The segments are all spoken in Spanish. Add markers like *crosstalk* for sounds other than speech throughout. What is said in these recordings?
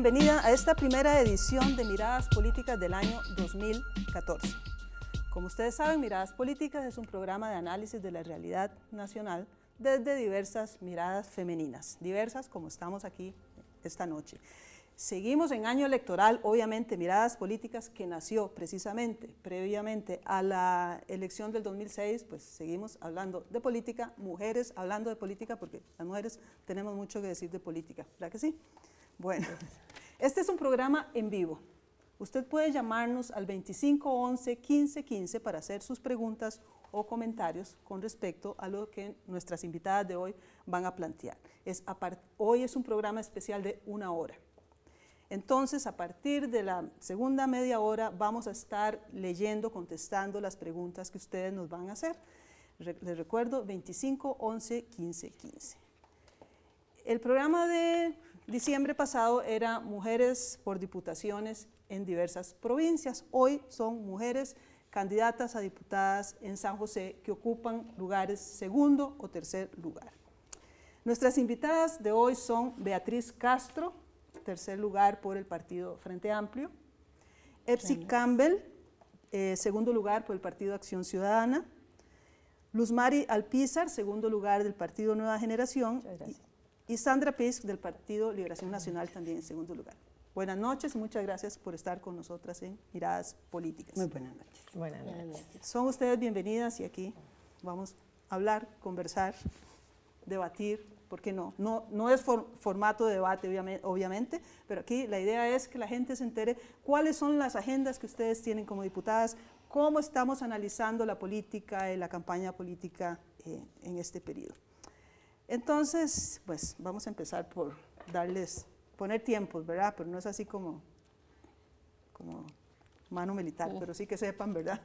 bienvenida a esta primera edición de Miradas Políticas del año 2014. Como ustedes saben, Miradas Políticas es un programa de análisis de la realidad nacional desde diversas miradas femeninas, diversas como estamos aquí esta noche. Seguimos en año electoral, obviamente, miradas políticas que nació precisamente previamente a la elección del 2006, pues seguimos hablando de política, mujeres hablando de política, porque las mujeres tenemos mucho que decir de política, ¿verdad que sí? Bueno, *laughs* este es un programa en vivo. Usted puede llamarnos al 2511 1515 para hacer sus preguntas o comentarios con respecto a lo que nuestras invitadas de hoy van a plantear. hoy es un programa especial de una hora. Entonces, a partir de la segunda media hora vamos a estar leyendo, contestando las preguntas que ustedes nos van a hacer. les recuerdo 25 11 15 15. El programa de Diciembre pasado era mujeres por diputaciones en diversas provincias. Hoy son mujeres candidatas a diputadas en San José que ocupan lugares segundo o tercer lugar. Nuestras invitadas de hoy son Beatriz Castro, tercer lugar por el partido Frente Amplio, Epsi Campbell, eh, segundo lugar por el partido Acción Ciudadana, Luzmari Alpizar, segundo lugar del partido Nueva Generación, y Sandra Pisk del Partido Liberación Nacional también en segundo lugar. Buenas noches, muchas gracias por estar con nosotras en Miradas Políticas. Muy buenas noches. Buenas noches. Son ustedes bienvenidas y aquí vamos a hablar, conversar, debatir, Porque no? No, es formato de debate, obviamente, pero aquí la idea es que la gente se entere cuáles son las agendas que ustedes tienen como diputadas, cómo estamos analizando la política y la campaña política eh, en este periodo. Entonces, pues vamos a empezar por darles, poner tiempos, ¿verdad? Pero no es así como, como mano militar, pero sí que sepan, ¿verdad?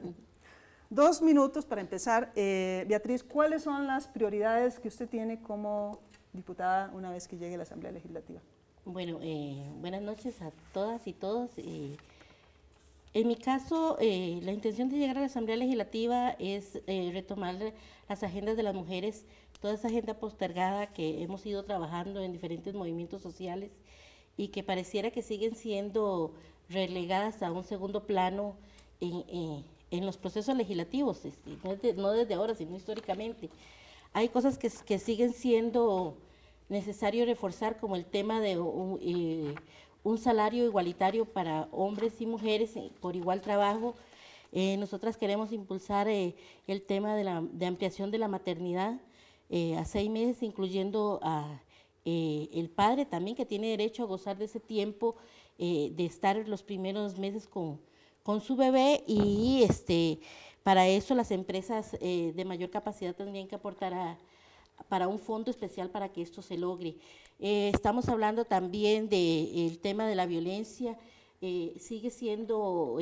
Dos minutos para empezar. Eh, Beatriz, ¿cuáles son las prioridades que usted tiene como diputada una vez que llegue a la Asamblea Legislativa? Bueno, eh, buenas noches a todas y todos. Eh, en mi caso, la intención de llegar a la Asamblea Legislativa es retomar las agendas de las mujeres toda esa agenda postergada que hemos ido trabajando en diferentes movimientos sociales y que pareciera que siguen siendo relegadas a un segundo plano en, eh, en, los procesos legislativos, este, no, desde, ahora, sino históricamente. Hay cosas que, siguen siendo necesario reforzar, como el tema de eh, un, salario igualitario para hombres y mujeres eh, por igual trabajo. nosotras queremos impulsar el tema de, la, de ampliación de la maternidad eh, a seis meses, incluyendo a eh, el padre también, que tiene derecho a gozar de ese tiempo eh, de estar los primeros meses con, con su bebé y este, para eso las empresas de mayor capacidad también que aportar a, para un fondo especial para que esto se logre. estamos hablando también del tema de la violencia, sigue siendo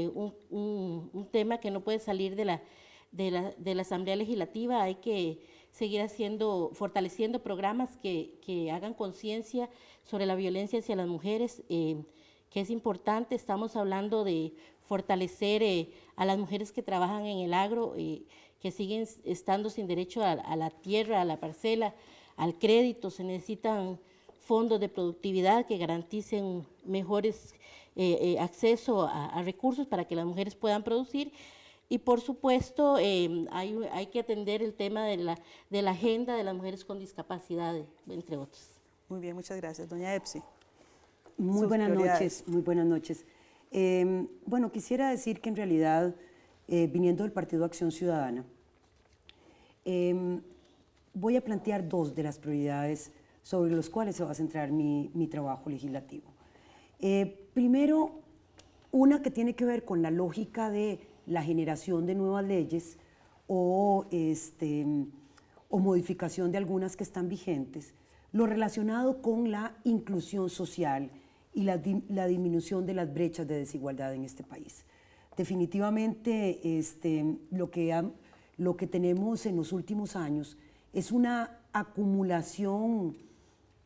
un, tema que no puede salir de la, de la, de la Asamblea Legislativa, hay que seguir haciendo, fortaleciendo programas que, hagan conciencia sobre la violencia hacia las mujeres, eh, que es importante. Estamos hablando de fortalecer eh, a las mujeres que trabajan en el agro, eh, que siguen estando sin derecho a, la tierra, a la parcela, al crédito. Se necesitan fondos de productividad que garanticen mejores acceso a, recursos para que las mujeres puedan producir y por supuesto, em, hay, que atender el tema de la, agenda de las mujeres con discapacidad, entre otros. Muy bien, muchas gracias. Doña Epsi. Muy buenas noches, muy buenas noches. Em, bueno, quisiera decir que en realidad, eh, viniendo del Partido Acción Ciudadana, em, voy a plantear dos de las prioridades sobre las cuales se va a centrar mi, trabajo legislativo. Eh, primero, una que tiene que ver con la lógica de la generación de nuevas leyes este, o, modificación de algunas que están vigentes, lo relacionado con la inclusión social y la, disminución de las brechas de desigualdad en este país. Definitivamente este, lo, que lo que tenemos en los últimos años es una acumulación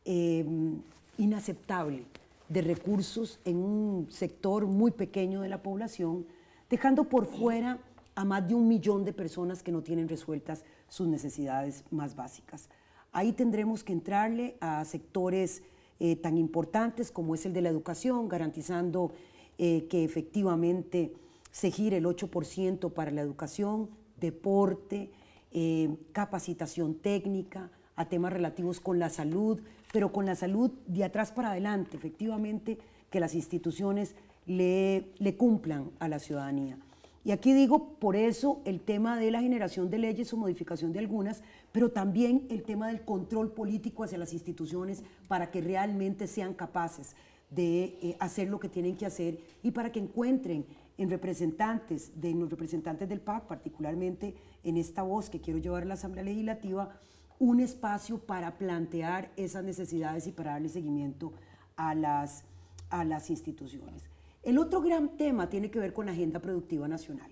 em, inaceptable de recursos en un sector muy pequeño de la población dejando por fuera a más de un millón de personas que no tienen resueltas sus necesidades más básicas. Ahí tendremos que entrarle a sectores eh, tan importantes como es el de la educación, garantizando eh, que efectivamente se gire el 8% para la educación, deporte, eh, capacitación técnica, a temas relativos con la salud, pero con la salud de atrás para adelante, efectivamente, que las instituciones le, le cumplan a la ciudadanía. Y aquí digo, por eso el tema de la generación de leyes o modificación de algunas, pero también el tema del control político hacia las instituciones para que realmente sean capaces de eh, hacer lo que tienen que hacer y para que encuentren en representantes, de en los representantes del PAC, particularmente en esta voz que quiero llevar a la Asamblea Legislativa, un espacio para plantear esas necesidades y para darle seguimiento a las, a las instituciones. El otro gran tema tiene que ver con la Agenda Productiva Nacional.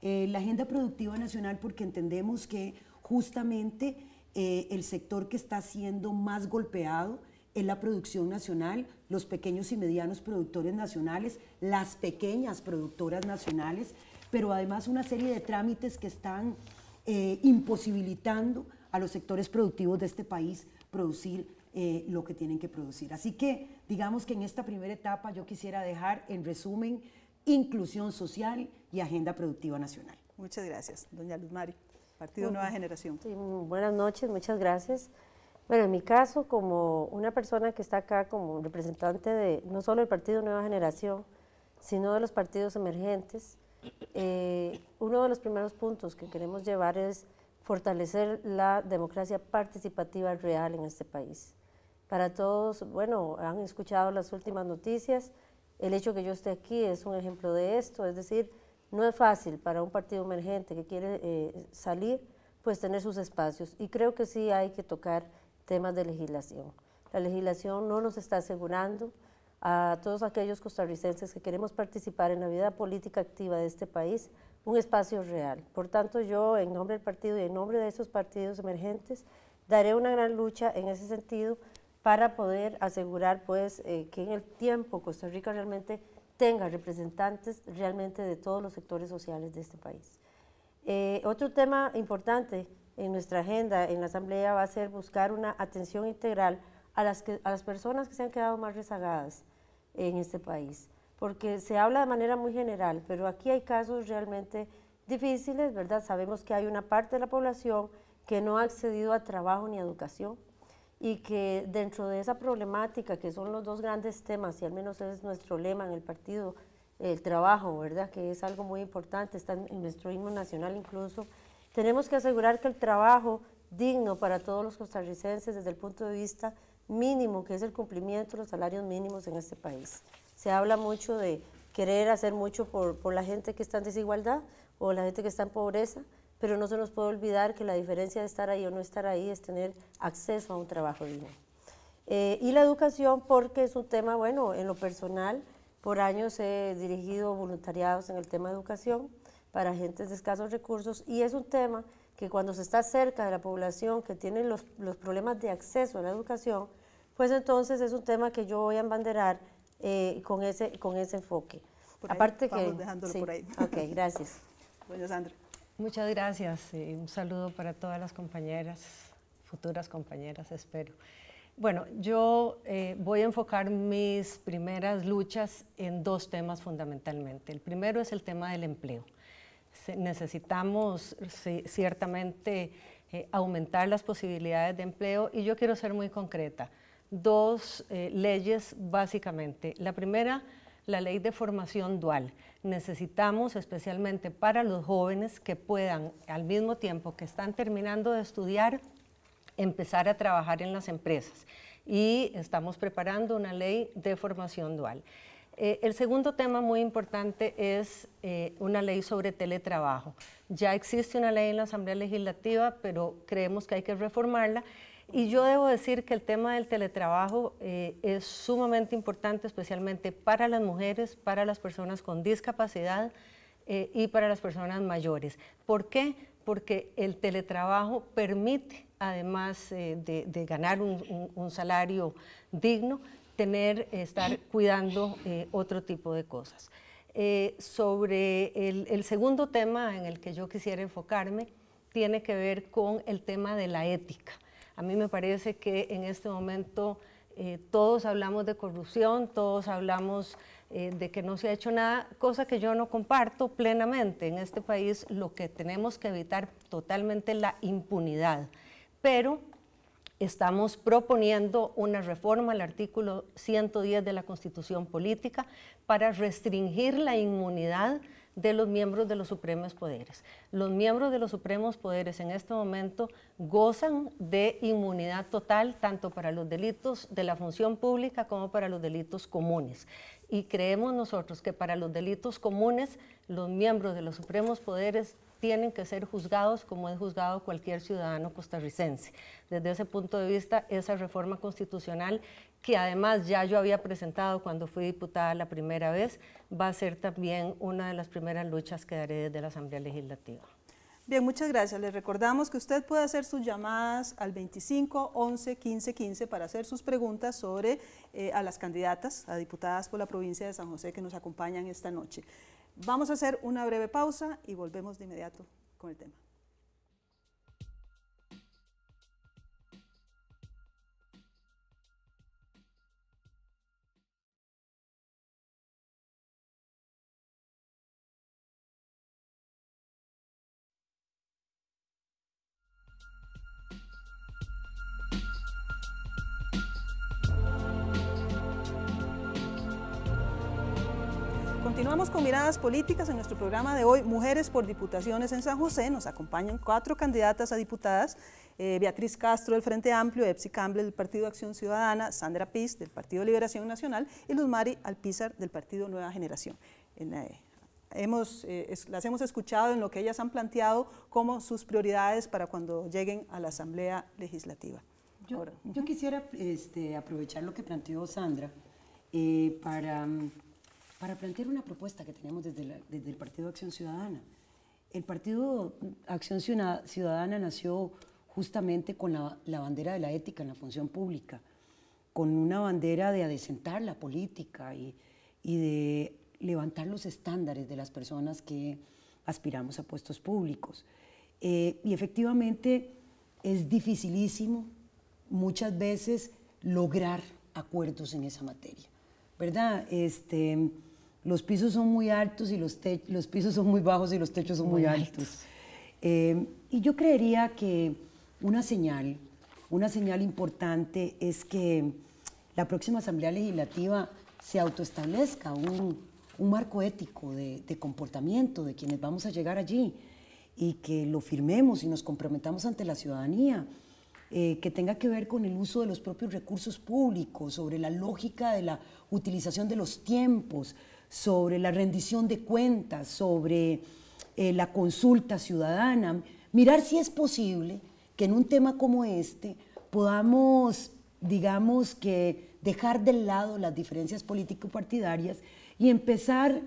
Eh, la Agenda Productiva Nacional porque entendemos que justamente eh, el sector que está siendo más golpeado es la producción nacional, los pequeños y medianos productores nacionales, las pequeñas productoras nacionales, pero además una serie de trámites que están eh, imposibilitando a los sectores productivos de este país producir lo que tienen que producir. Así que Digamos que en esta primera etapa yo quisiera dejar en resumen inclusión social y agenda productiva nacional. Muchas gracias, doña Luz Mari, Partido Nueva Generación. buenas noches, muchas gracias. Bueno, en mi caso, como una persona que está acá como representante de no solo el Partido Nueva Generación, sino de los partidos emergentes, eh, uno de los primeros puntos que queremos llevar es fortalecer la democracia participativa real en este país. Para todos, bueno, han escuchado las últimas noticias, el hecho que yo esté aquí es un ejemplo de esto, es decir, no es fácil para un partido emergente que quiere eh, salir, pues tener sus espacios. Y creo que sí hay que tocar temas de legislación. La legislación no nos está asegurando a todos aquellos costarricenses que queremos participar en la vida política activa de este país un espacio real. Por tanto, yo en nombre del partido y en nombre de esos partidos emergentes daré una gran lucha en ese sentido para poder asegurar pues, eh, que en el tiempo Costa Rica realmente tenga representantes realmente de todos los sectores sociales de este país. Eh, otro tema importante en nuestra agenda en la Asamblea va a ser buscar una atención integral a las, a las personas que se han quedado más rezagadas en este país, porque se habla de manera muy general, pero aquí hay casos realmente difíciles, ¿verdad? Sabemos que hay una parte de la población que no ha accedido a trabajo ni a educación, y que dentro de esa problemática, que son los dos grandes temas, y al menos es nuestro lema en el partido, el trabajo, ¿verdad? Que es algo muy importante, está en nuestro himno nacional incluso. Tenemos que asegurar que el trabajo digno para todos los costarricenses desde el punto de vista mínimo, que es el cumplimiento de los salarios mínimos en este país. Se habla mucho de querer hacer mucho por la gente que está en desigualdad o la gente que está en pobreza, pero no se nos puede olvidar que la diferencia de estar ahí o no estar ahí es tener acceso a un trabajo digno. Eh, y la educación, porque es un tema, bueno, en lo personal, por años he dirigido voluntariados en el tema de educación para agentes de escasos recursos y es un tema que cuando se está cerca de la población que tiene los, los problemas de acceso a la educación, pues entonces es un tema que yo voy a embanderar eh, con, ese, con ese enfoque. Aparte que... que... Dejándolo por ahí. Ok, gracias. *laughs* Bueno, Sandra. Muchas gracias y eh, un saludo para todas las compañeras, futuras compañeras, espero. Bueno, yo eh, voy a enfocar mis primeras luchas en dos temas fundamentalmente. El primero es el tema del empleo. necesitamos ciertamente eh, aumentar las posibilidades de empleo y yo quiero ser muy concreta. Dos leyes básicamente. La primera la ley de formación dual. Necesitamos, especialmente para los jóvenes, que puedan, al mismo tiempo que están terminando de estudiar, empezar a trabajar en las empresas. Y estamos preparando una ley de formación dual. Eh, el segundo tema muy importante es eh, una ley sobre teletrabajo. Ya existe una ley en la Asamblea Legislativa, pero creemos que hay que reformarla y yo debo decir que el tema del teletrabajo eh, es sumamente importante, especialmente para las mujeres, para las personas con discapacidad eh, y para las personas mayores. ¿Por qué? Porque el teletrabajo permite, además eh, de, ganar un, salario digno, tener, estar cuidando otro tipo de cosas. sobre el segundo tema en el que yo quisiera enfocarme, tiene que ver con el tema de la ética. A mí me parece que en este momento eh, todos hablamos de corrupción, todos hablamos eh, de que no se ha hecho nada, cosa que yo no comparto plenamente. En este país lo que tenemos que evitar totalmente es la impunidad. Pero estamos proponiendo una reforma al artículo 110 de la Constitución Política para restringir la inmunidad de los miembros de los supremos poderes. Los miembros de los supremos poderes en este momento gozan de inmunidad total tanto para los delitos de la función pública como para los delitos comunes. Y creemos nosotros que para los delitos comunes los miembros de los supremos poderes tienen que ser juzgados como es juzgado cualquier ciudadano costarricense. Desde ese punto de vista, esa reforma constitucional que además ya yo había presentado cuando fui diputada la primera vez, va a ser también una de las primeras luchas que daré desde la Asamblea Legislativa. Bien, muchas gracias. Les recordamos que usted puede hacer sus llamadas al 25 11 15 15 para hacer sus preguntas sobre eh, a las candidatas a diputadas por la provincia de San José que nos acompañan esta noche. Vamos a hacer una breve pausa y volvemos de inmediato con el tema. políticas. En nuestro programa de hoy, Mujeres por Diputaciones en San José, nos acompañan cuatro candidatas a diputadas. Eh, Beatriz Castro del Frente Amplio, Epsi Campbell del Partido Acción Ciudadana, Sandra Piz del Partido Liberación Nacional y Luz Mari Alpizar del Partido Nueva Generación. Eh, hemos, eh, las hemos escuchado en lo que ellas han planteado como sus prioridades para cuando lleguen a la Asamblea Legislativa. Yo, yo quisiera este, aprovechar lo que planteó Sandra para mm, para plantear una propuesta que tenemos desde, el Partido Acción Ciudadana. El Partido Acción Ciudadana nació justamente con la, bandera de la ética en la función pública, con una bandera de adecentar la política y, de levantar los estándares de las personas que aspiramos a puestos públicos. Eh, y efectivamente es dificilísimo muchas veces lograr acuerdos en esa materia, ¿verdad? Este, los pisos son muy altos y los, los pisos son muy bajos y los techos son muy, altos. Eh, y yo creería que una señal, una señal importante es que la próxima Asamblea Legislativa se autoestablezca un, un marco ético de, comportamiento de quienes vamos a llegar allí y que lo firmemos y nos comprometamos ante la ciudadanía, eh, que tenga que ver con el uso de los propios recursos públicos, sobre la lógica de la utilización de los tiempos, sobre la rendición de cuentas, sobre eh, la consulta ciudadana, mirar si es posible que en un tema como este podamos, digamos que, dejar de lado las diferencias político-partidarias y empezar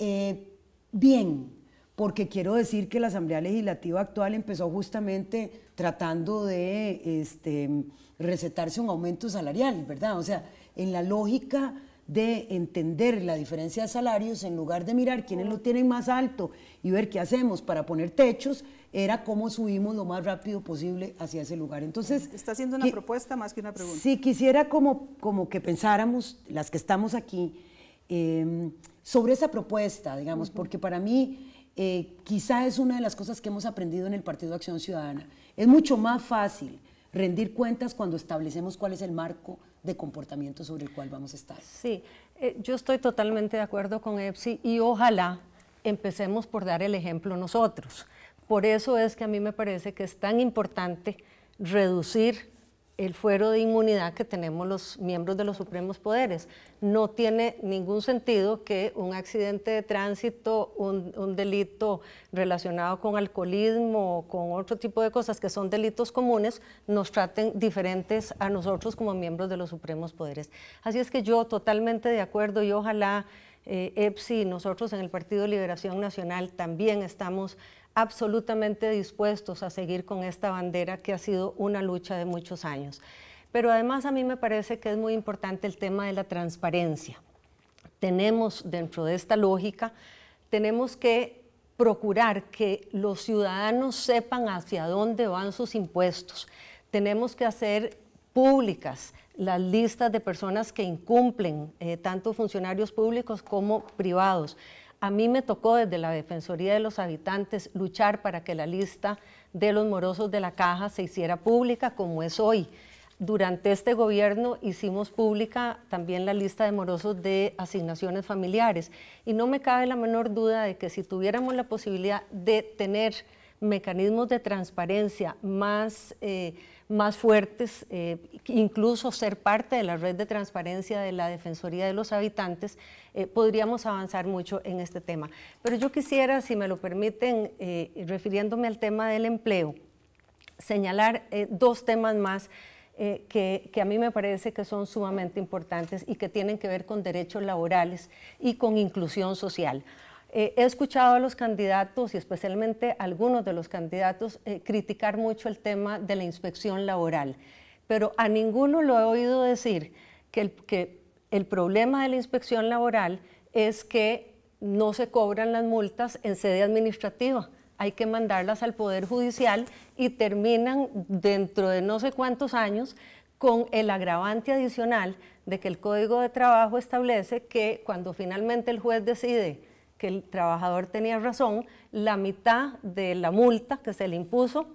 eh, bien, porque quiero decir que la Asamblea Legislativa actual empezó justamente tratando de este, recetarse un aumento salarial, ¿verdad? O sea, en la lógica de entender la diferencia de salarios en lugar de mirar quiénes lo tienen más alto y ver qué hacemos para poner techos, era cómo subimos lo más rápido posible hacia ese lugar. Entonces... Está haciendo una propuesta más que una pregunta. Si quisiera como, como que pensáramos, las que estamos aquí, em, sobre esa propuesta, digamos, porque para mí... Eh, quizá es una de las cosas que hemos aprendido en el Partido de Acción Ciudadana. Es mucho más fácil rendir cuentas cuando establecemos cuál es el marco de comportamiento sobre el cual vamos a estar. Sí, eh, yo estoy totalmente de acuerdo con EPSI y ojalá empecemos por dar el ejemplo nosotros. Por eso es que a mí me parece que es tan importante reducir el fuero de inmunidad que tenemos los miembros de los supremos poderes. No tiene ningún sentido que un accidente de tránsito, un, delito relacionado con alcoholismo o con otro tipo de cosas que son delitos comunes, nos traten diferentes a nosotros como miembros de los supremos poderes. Así es que yo totalmente de acuerdo y ojalá eh, EPSI y nosotros en el Partido de Liberación Nacional también estamos absolutamente dispuestos a seguir con esta bandera que ha sido una lucha de muchos años. Pero además a mí me parece que es muy importante el tema de la transparencia. Tenemos dentro de esta lógica, tenemos que procurar que los ciudadanos sepan hacia dónde van sus impuestos. Tenemos que hacer públicas las listas de personas que incumplen, eh, tanto funcionarios públicos como privados. A mí me tocó desde la Defensoría de los Habitantes luchar para que la lista de los morosos de la caja se hiciera pública como es hoy. Durante este gobierno hicimos pública también la lista de morosos de asignaciones familiares y no me cabe la menor duda de que si tuviéramos la posibilidad de tener mecanismos de transparencia más... Eh, más fuertes, eh, incluso ser parte de la red de transparencia de la Defensoría de los Habitantes, eh, podríamos avanzar mucho en este tema. Pero yo quisiera, si me lo permiten, eh, refiriéndome al tema del empleo, señalar dos temas más. que, a mí me parece que son sumamente importantes y que tienen que ver con derechos laborales y con inclusión social. Eh, he escuchado a los candidatos y especialmente a algunos de los candidatos eh, criticar mucho el tema de la inspección laboral, pero a ninguno lo he oído decir que que el problema de la inspección laboral es que no se cobran las multas en sede administrativa hay que mandarlas al Poder Judicial y terminan dentro de no sé cuántos años con el agravante adicional de que el Código de Trabajo establece que cuando finalmente el juez decide que el trabajador tenía razón, la mitad de la multa que se le impuso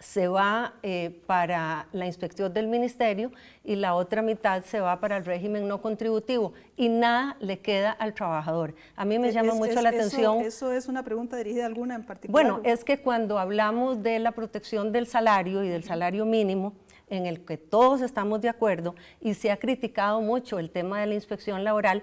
se va eh, para la inspección del ministerio y la otra mitad se va para el régimen no contributivo y nada le queda al trabajador. A mí me llama mucho la atención. ¿Eso es una pregunta dirigida a alguna en particular? Bueno, es que cuando hablamos de la protección del salario y del salario mínimo, en el que todos estamos de acuerdo y se ha criticado mucho el tema de la inspección laboral,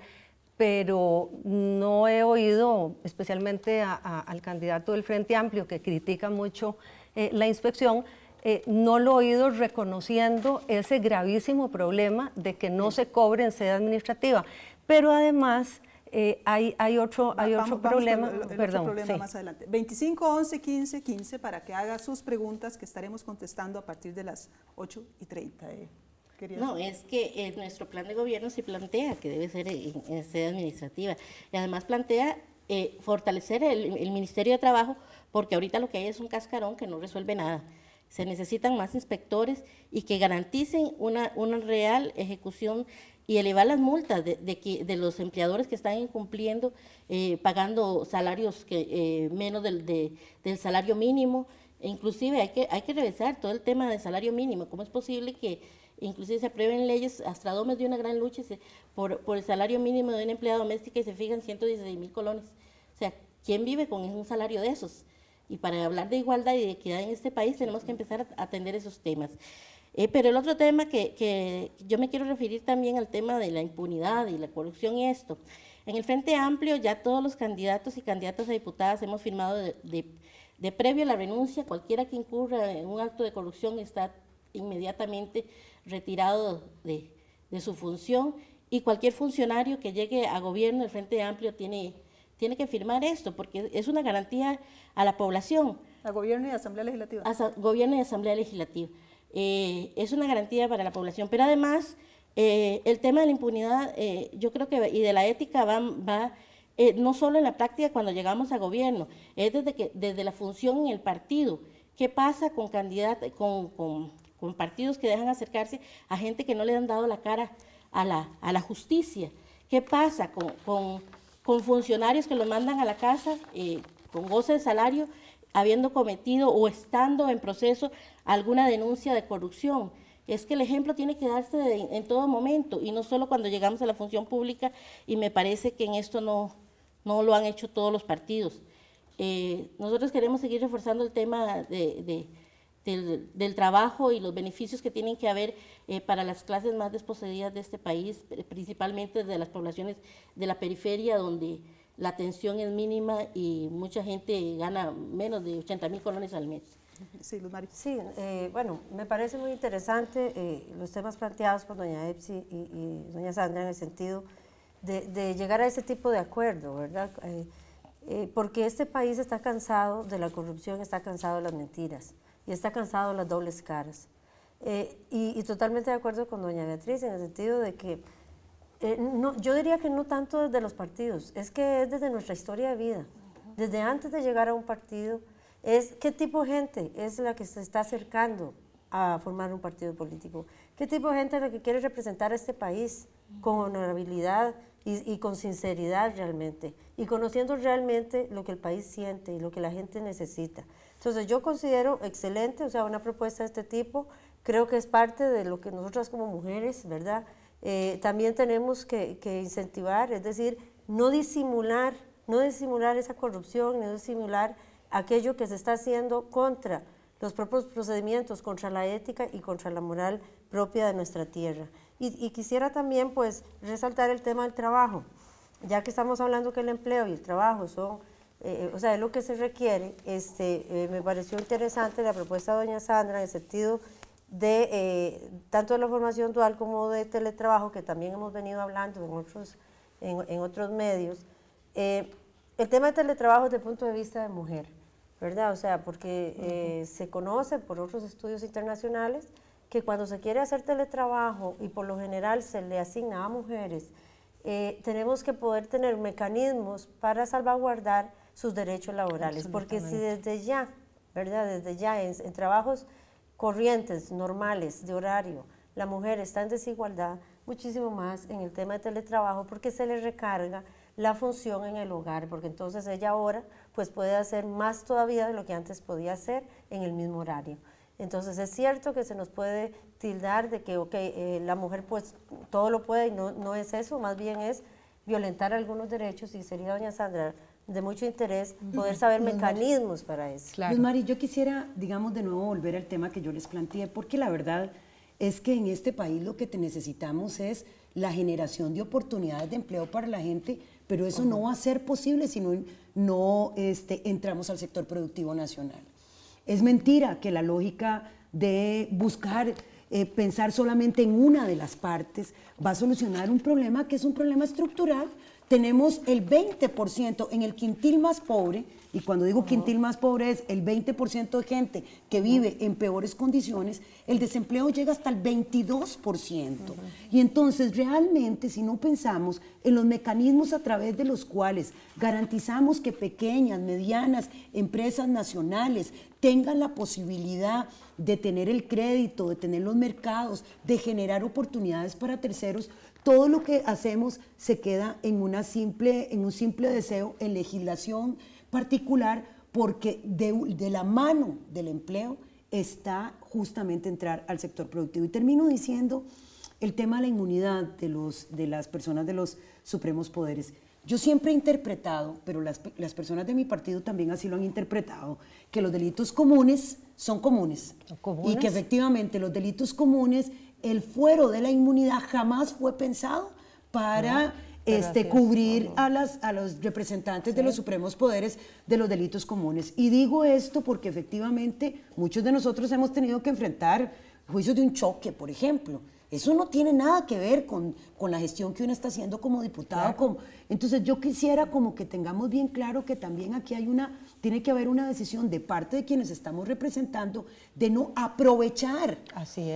pero no he oído especialmente al candidato del Frente Amplio que critica mucho eh, la inspección. Eh, no lo he oído reconociendo ese gravísimo problema de que no se cobre en sede administrativa. Pero además eh, hay, otro, problema. Perdón, más 25, 11, 15, 15 para que haga sus preguntas que estaremos contestando a partir de las 8 y 30 no, es que eh, nuestro plan de gobierno se plantea que debe ser en, sede administrativa. Y además plantea eh, fortalecer el, Ministerio de Trabajo, porque ahorita lo que hay es un cascarón que no resuelve nada. Se necesitan más inspectores y que garanticen una, real ejecución y elevar las multas de, los empleadores que están incumpliendo, eh, pagando salarios menos del, salario mínimo. E inclusive hay que, hay que revisar todo el tema del salario mínimo. ¿Cómo es posible que inclusive se aprueben leyes, Astradomes de una gran lucha por, el salario mínimo de una empleada doméstica y se fijan 116 mil colones. O sea, ¿quién vive con un salario de esos? Y para hablar de igualdad y de equidad en este país tenemos que empezar a atender esos temas. Eh, pero el otro tema que, yo me quiero referir también al tema de la impunidad y la corrupción y esto. En el Frente Amplio ya todos los candidatos y candidatas a diputadas hemos firmado de, de, previo a la renuncia, cualquiera que incurra en un acto de corrupción está inmediatamente retirado de, su función y cualquier funcionario que llegue a gobierno del Frente Amplio tiene, tiene que firmar esto porque es una garantía a la población. A gobierno y Asamblea Legislativa. A gobierno y Asamblea Legislativa. Eh, es una garantía para la población, pero además eh, el tema de la impunidad eh, yo creo que y de la ética va, va no solo en la práctica cuando llegamos a gobierno, es desde, que, desde la función en el partido. ¿Qué pasa con, candidatos, con con partidos que dejan acercarse a gente que no le han dado la cara a la, justicia. ¿Qué pasa con, funcionarios que lo mandan a la casa eh, con goce de salario, habiendo cometido o estando en proceso alguna denuncia de corrupción? Es que el ejemplo tiene que darse en todo momento y no solo cuando llegamos a la función pública y me parece que en esto no, no lo han hecho todos los partidos. Eh, nosotros queremos seguir reforzando el tema de del, trabajo y los beneficios que tienen que haber eh, para las clases más desposeídas de este país, eh, principalmente de las poblaciones de la periferia, donde la atención es mínima y mucha gente gana menos de 80 mil colones al mes. Sí, Luz María. Sí, eh, bueno, me parece muy interesante los temas planteados por doña Epsi y, doña Sandra en el sentido de, de, llegar a ese tipo de acuerdo, ¿verdad? porque este país está cansado de la corrupción, está cansado de las mentiras y está cansado de las dobles caras. Eh, y, totalmente de acuerdo con doña Beatriz en el sentido de que eh, no, yo diría que no tanto desde los partidos, es que es desde nuestra historia de vida, desde antes de llegar a un partido, es qué tipo de gente es la que se está acercando a formar un partido político, qué tipo de gente es la que quiere representar a este país con honorabilidad y con sinceridad realmente, y conociendo realmente lo que el país siente y lo que la gente necesita. Entonces yo considero excelente, o sea, una propuesta de este tipo, creo que es parte de lo que nosotras como mujeres, ¿verdad? Eh, también tenemos que, incentivar, es decir, no disimular, no disimular esa corrupción, no disimular aquello que se está haciendo contra los propios procedimientos, contra la ética y contra la moral propia de nuestra tierra. Y, y quisiera también pues resaltar el tema del trabajo, ya que estamos hablando que el empleo y el trabajo son eh, o sea, es lo que se requiere. Este, eh, me pareció interesante la propuesta de doña Sandra en el sentido de eh, tanto de la formación dual como de teletrabajo, que también hemos venido hablando en otros, medios. el tema de teletrabajo desde el punto de vista de mujer, ¿verdad? O sea, porque se conoce por otros estudios internacionales que cuando se quiere hacer teletrabajo y por lo general se le asigna a mujeres, tenemos que poder tener mecanismos para salvaguardar sus derechos laborales, porque si desde ya, ¿verdad? Desde ya en, trabajos corrientes, normales, de horario, la mujer está en desigualdad, muchísimo más en el tema de teletrabajo porque se le recarga la función en el hogar, porque entonces ella ahora pues puede hacer más todavía de lo que antes podía hacer en el mismo horario. Entonces es cierto que se nos puede tildar de que, ok, eh, la mujer pues todo lo puede y no, no es eso, más bien es violentar algunos derechos y sería doña Sandra de mucho interés poder saber mecanismos para eso. Claro. Luz Mari, yo quisiera, digamos, de nuevo volver al tema que yo les planteé, porque la verdad es que en este país lo que necesitamos es la generación de oportunidades de empleo para la gente, pero eso no va a ser posible si no, no este, entramos al sector productivo nacional. Es mentira que la lógica de buscar eh, pensar solamente en una de las partes va a solucionar un problema que es un problema estructural tenemos el 20% en el quintil más pobre, y cuando digo quintil más pobre es el 20% de gente que vive en peores condiciones, el desempleo llega hasta el 22%. Y entonces realmente si no pensamos en los mecanismos a través de los cuales garantizamos que pequeñas, medianas, empresas nacionales tengan la posibilidad de tener el crédito, de tener los mercados, de generar oportunidades para terceros, todo lo que hacemos se queda en, una simple, en un simple deseo, en legislación particular, porque de, la mano del empleo está justamente entrar al sector productivo. Y termino diciendo el tema de la inmunidad de, los, de las personas de los supremos poderes. Yo siempre he interpretado, pero las, personas de mi partido también así lo han interpretado, que los delitos comunes son comunes. Y que efectivamente los delitos comunes el fuero de la inmunidad jamás fue pensado para... Este, cubrir a, las, a los representantes de los supremos poderes de los delitos comunes. Y digo esto porque efectivamente muchos de nosotros hemos tenido que enfrentar juicios de un choque, por ejemplo. Eso no tiene nada que ver con, la gestión que uno está haciendo como diputado, entonces yo quisiera como que tengamos bien claro que también aquí hay una, tiene que haber una decisión de parte de quienes estamos representando de no aprovechar.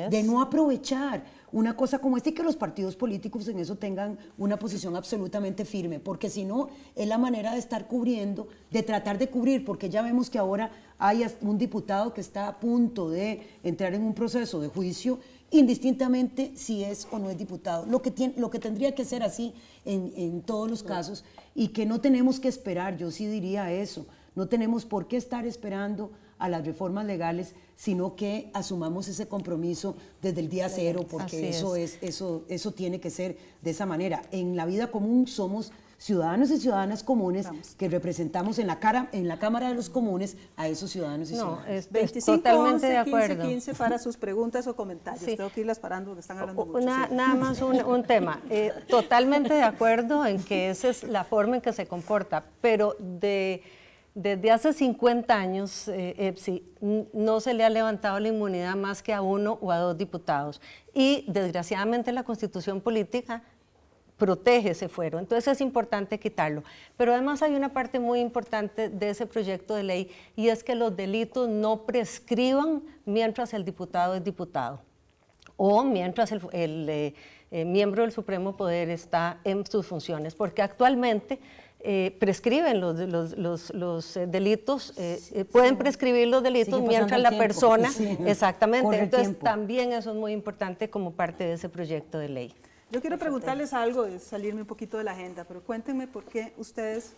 De no aprovechar una cosa como esta y que los partidos políticos en eso tengan una posición absolutamente firme, porque si no, es la manera de estar cubriendo, de tratar de cubrir, porque ya vemos que ahora hay un diputado que está a punto de entrar en un proceso de juicio indistintamente si es o no es diputado. Lo que, tiene, lo que tendría que ser así en, todos los casos y que no tenemos que esperar, yo sí diría eso, no tenemos por qué estar esperando a las reformas legales, sino que asumamos ese compromiso desde el día cero, porque eso eso, eso tiene que ser de esa manera. En la vida común somos ciudadanos y ciudadanas comunes que representamos en la, en la Cámara de los Comunes a esos ciudadanos y no, Es, 25, totalmente de acuerdo. 15, 15 para sus preguntas o comentarios. Sí. Tengo que irlas parando porque están hablando mucho. Nada más un, tema. Eh, totalmente de acuerdo en que esa es la forma en que se comporta, pero desde hace 50 años, eh, EPSI, no se le ha levantado la inmunidad más que a uno o a dos diputados. Y desgraciadamente la constitución política protege ese fuero. Entonces es importante quitarlo. Pero además hay una parte muy importante de ese proyecto de ley y es que los delitos no prescriban mientras el diputado es diputado o mientras el, eh, eh, miembro del Supremo Poder está en sus funciones, porque actualmente eh, prescriben los, delitos, pueden prescribir los delitos mientras la persona, exactamente, entonces también eso es muy importante como parte de ese proyecto de ley. Yo quiero preguntarles algo, es salirme un poquito de la agenda, pero cuéntenme por qué ustedes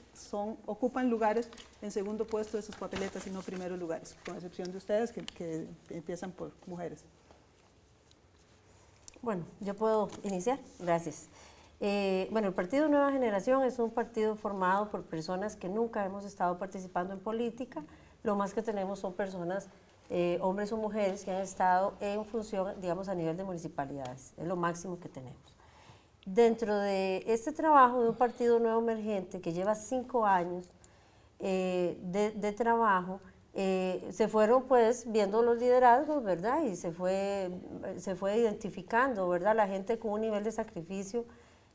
ocupan lugares en segundo puesto de sus papeletas y no primeros lugares, con excepción de ustedes que, empiezan por mujeres. Bueno, yo puedo iniciar. Gracias. Eh, bueno, el Partido Nueva Generación es un partido formado por personas que nunca hemos estado participando en política. Lo más que tenemos son personas, eh, hombres o mujeres, que han estado en función, digamos, a nivel de municipalidades. Es lo máximo que tenemos dentro de este trabajo de un partido nuevo emergente que lleva cinco años eh, de, trabajo, eh, se fueron pues viendo los liderazgos, ¿verdad? Y se fue, se fue identificando, ¿verdad? La gente con un nivel de sacrificio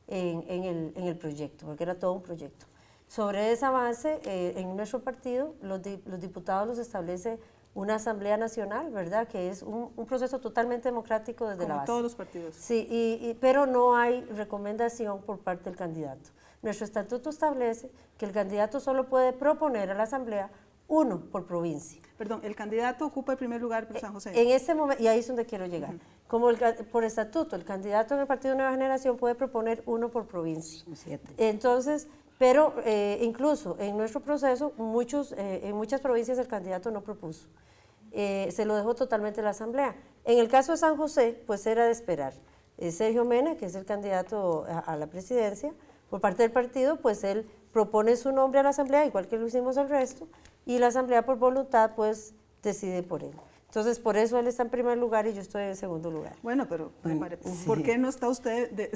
en, el, en el, proyecto, porque era todo un proyecto. Sobre ese avance, eh, en nuestro partido, los, los diputados los establece una Asamblea Nacional, ¿verdad? Que es un, proceso totalmente democrático desde la base. todos los partidos. Sí, pero no hay recomendación por parte del candidato. Nuestro estatuto establece que el candidato solo puede proponer a la Asamblea uno por provincia. Perdón, el candidato ocupa el primer lugar por eh, San José. En este momento, y ahí es donde quiero llegar. Como por estatuto, el candidato en el Partido Nueva Generación puede proponer uno por provincia. Siete. Entonces, pero eh, incluso en nuestro proceso, muchos, eh, en muchas provincias el candidato no propuso. Eh, se lo dejó totalmente la Asamblea. En el caso de San José, pues era de esperar. Sergio Mena, que es el candidato a, a, la presidencia, por parte del partido, pues él propone su nombre a la Asamblea, igual que lo hicimos al resto, y la Asamblea por voluntad, pues decide por él. Entonces, por eso él está en primer lugar y yo estoy en segundo lugar. Bueno, pero ¿por qué no está usted? De,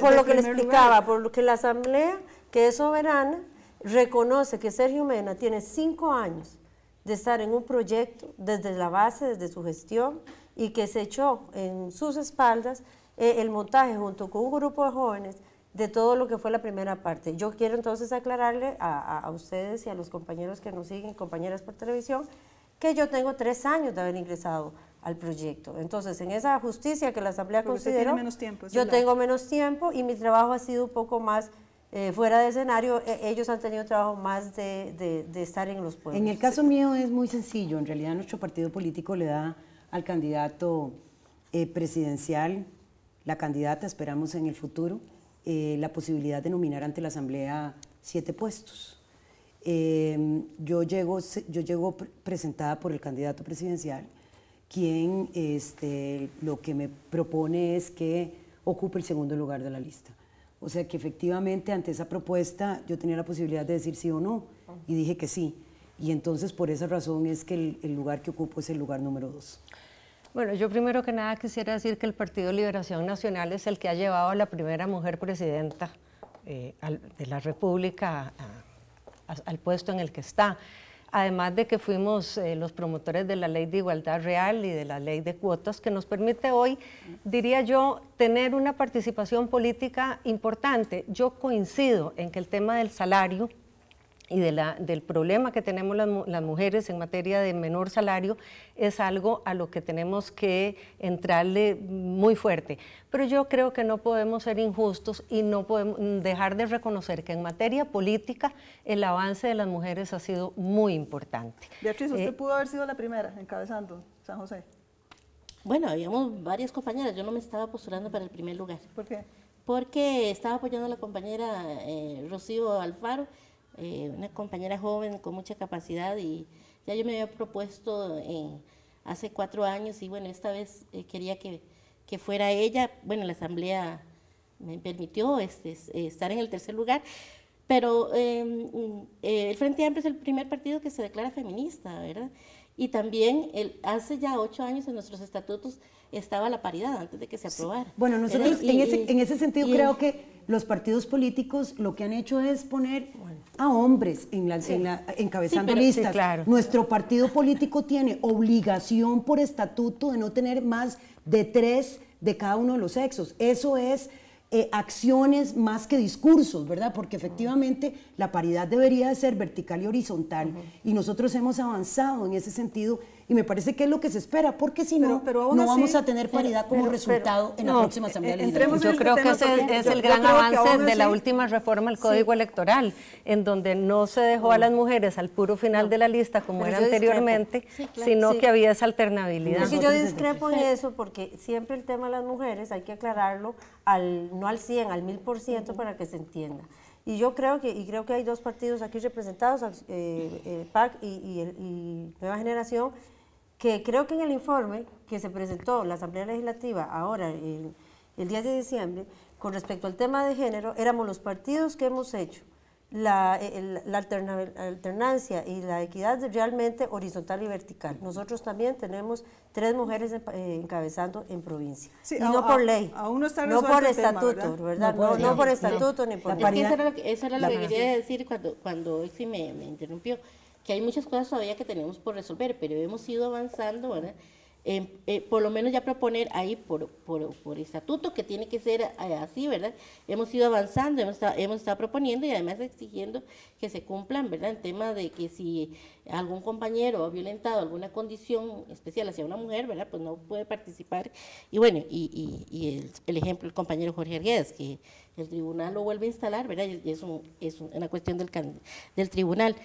por, lo que le explicaba, por lo que la Asamblea, que es soberana, reconoce que Sergio Mena tiene cinco años de estar en un proyecto desde la base, desde su gestión, y que se echó en sus espaldas eh, el montaje junto con un grupo de jóvenes de todo lo que fue la primera parte. Yo quiero entonces aclararle a ustedes y a los compañeros que nos siguen, compañeras por televisión, que yo tengo tres años de haber ingresado al proyecto. Entonces, en esa justicia que la Asamblea considera, yo tengo menos tiempo y mi trabajo ha sido un poco más eh, fuera de escenario. E, ellos han tenido trabajo más de, estar en los pueblos. En el caso mío es muy sencillo. En realidad, nuestro partido político le da al candidato eh, presidencial, la candidata, esperamos en el futuro, eh, la posibilidad de nominar ante la Asamblea siete puestos. Em, yo, llego, yo llego presentada por el candidato presidencial, quien este, lo que me propone es que ocupe el segundo lugar de la lista. O sea que efectivamente ante esa propuesta yo tenía la posibilidad de decir sí o no y dije que sí. Y entonces por esa razón es que el, lugar que ocupo es el lugar número dos. Bueno, yo primero que nada quisiera decir que el Partido Liberación Nacional es el que ha llevado a la primera mujer presidenta eh, de la República a al puesto en el que está. Además de que fuimos eh, los promotores de la ley de igualdad real y de la ley de cuotas, que nos permite hoy, diría yo, tener una participación política importante. Yo coincido en que el tema del salario y de la, del problema que tenemos las, mujeres en materia de menor salario es algo a lo que tenemos que entrarle muy fuerte. Pero yo creo que no podemos ser injustos y no podemos dejar de reconocer que en materia política el avance de las mujeres ha sido muy importante. Beatriz, usted eh, pudo haber sido la primera encabezando San José. Bueno, habíamos varias compañeras, yo no me estaba postulando para el primer lugar. ¿Por qué? Porque estaba apoyando a la compañera eh, Rocío Alfaro eh, una compañera joven con mucha capacidad y ya yo me había propuesto eh, hace cuatro años y bueno, esta vez eh, quería que, fuera ella. Bueno, la asamblea me permitió este, estar en el tercer lugar, pero em, el Frente Amplio es el primer partido que se declara feminista, ¿verdad? Y también el, hace ya ocho años en nuestros estatutos estaba la paridad antes de que se aprobara. Bueno, nosotros en, ese, sentido creo que los partidos políticos lo que han hecho es poner a hombres en la, encabezando listas. Nuestro partido político tiene obligación por estatuto de no tener más de tres de cada uno de los sexos. Eso es eh, acciones más que discursos, ¿verdad? Porque efectivamente la paridad debería de ser vertical y horizontal y nosotros hemos avanzado en ese sentido y me parece que es lo que se espera, porque si no, no vamos a tener eh, paridad como resultado en la próxima Asamblea eh, Legislativa. Yo creo que ese es el gran avance de la última reforma al Código Electoral, en donde no se dejó a las mm. mujeres al puro final de la lista como era anteriormente, sino que había esa alternabilidad. yo discrepo en eso, porque siempre el tema de las mujeres hay que aclararlo al no al 100, al 1000% para que se entienda. Y yo creo que, y creo que hay dos partidos aquí representados, el eh, PAC y, el, y Nueva Generación, que creo que en el informe que se presentó la Asamblea Legislativa ahora el, 10 de diciembre, con respecto al tema de género, éramos los partidos que hemos hecho la, alternancia y la equidad realmente horizontal y vertical. Nosotros también tenemos tres mujeres eh, encabezando en provincia. y no por ley. no, por estatuto, ¿verdad? No, por estatuto ni por ley. eso era lo que, quería decir cuando, cuando me interrumpió que hay muchas cosas todavía que tenemos por resolver, pero hemos ido avanzando, ¿verdad? Eh, por lo menos ya proponer ahí por, por, estatuto que tiene que ser eh, así, ¿verdad? Hemos ido avanzando, hemos, hemos estado proponiendo y además exigiendo que se cumplan, ¿verdad? en tema de que si algún compañero ha violentado alguna condición especial hacia una mujer, ¿verdad? Pues no puede participar. Y bueno, y, el, ejemplo, del compañero Jorge Arguedas, que el tribunal lo vuelve a instalar, ¿verdad? Es, un, es una cuestión del, del tribunal.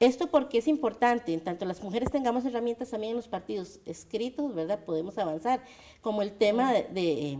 Esto porque es importante, en tanto las mujeres tengamos herramientas también en los partidos escritos, ¿verdad? Podemos avanzar, como el tema eh,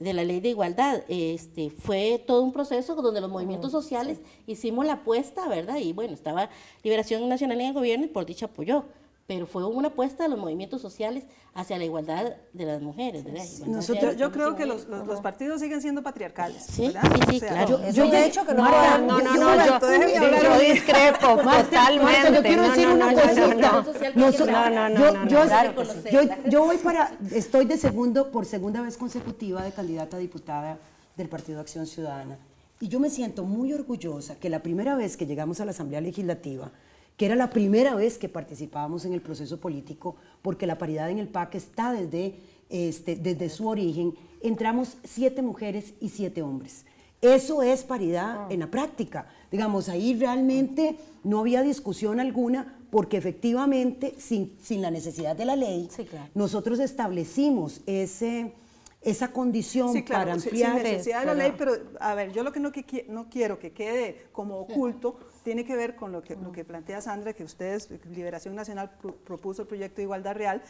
de, la ley de igualdad. Este, fue todo un proceso donde los movimientos sociales hicimos la apuesta, ¿verdad? Y bueno, estaba Liberación Nacional en el gobierno y por dicha apoyó pero fue una apuesta de los movimientos sociales hacia la igualdad de las mujeres. Nosotros, yo creo que los, partidos siguen siendo patriarcales. Sí, ¿verdad? sí, sí claro. yo, de hecho que no, no, no, no, yo, discrepo totalmente. yo quiero decir una cosita. No, no, no. Yo voy para, estoy de segundo, por segunda vez consecutiva de candidata a diputada del Partido Acción Ciudadana. Y yo me siento muy orgullosa que la primera vez que llegamos a la Asamblea Legislativa, que era la primera vez que participábamos en el proceso político, porque la paridad en el PAC está desde, este, desde su origen, entramos siete mujeres y siete hombres. Eso es paridad ah. en la práctica. Digamos, ahí realmente no había discusión alguna porque efectivamente, sin, sin la necesidad de la ley, nosotros establecimos ese, esa condición para ampliar... Sin necesidad de la ley, pero a ver, yo lo que no, que, no quiero que quede como oculto tiene que ver con lo mm. que, plantea Sandra, que ustedes, Liberación Nacional, propuso el proyecto de igualdad real.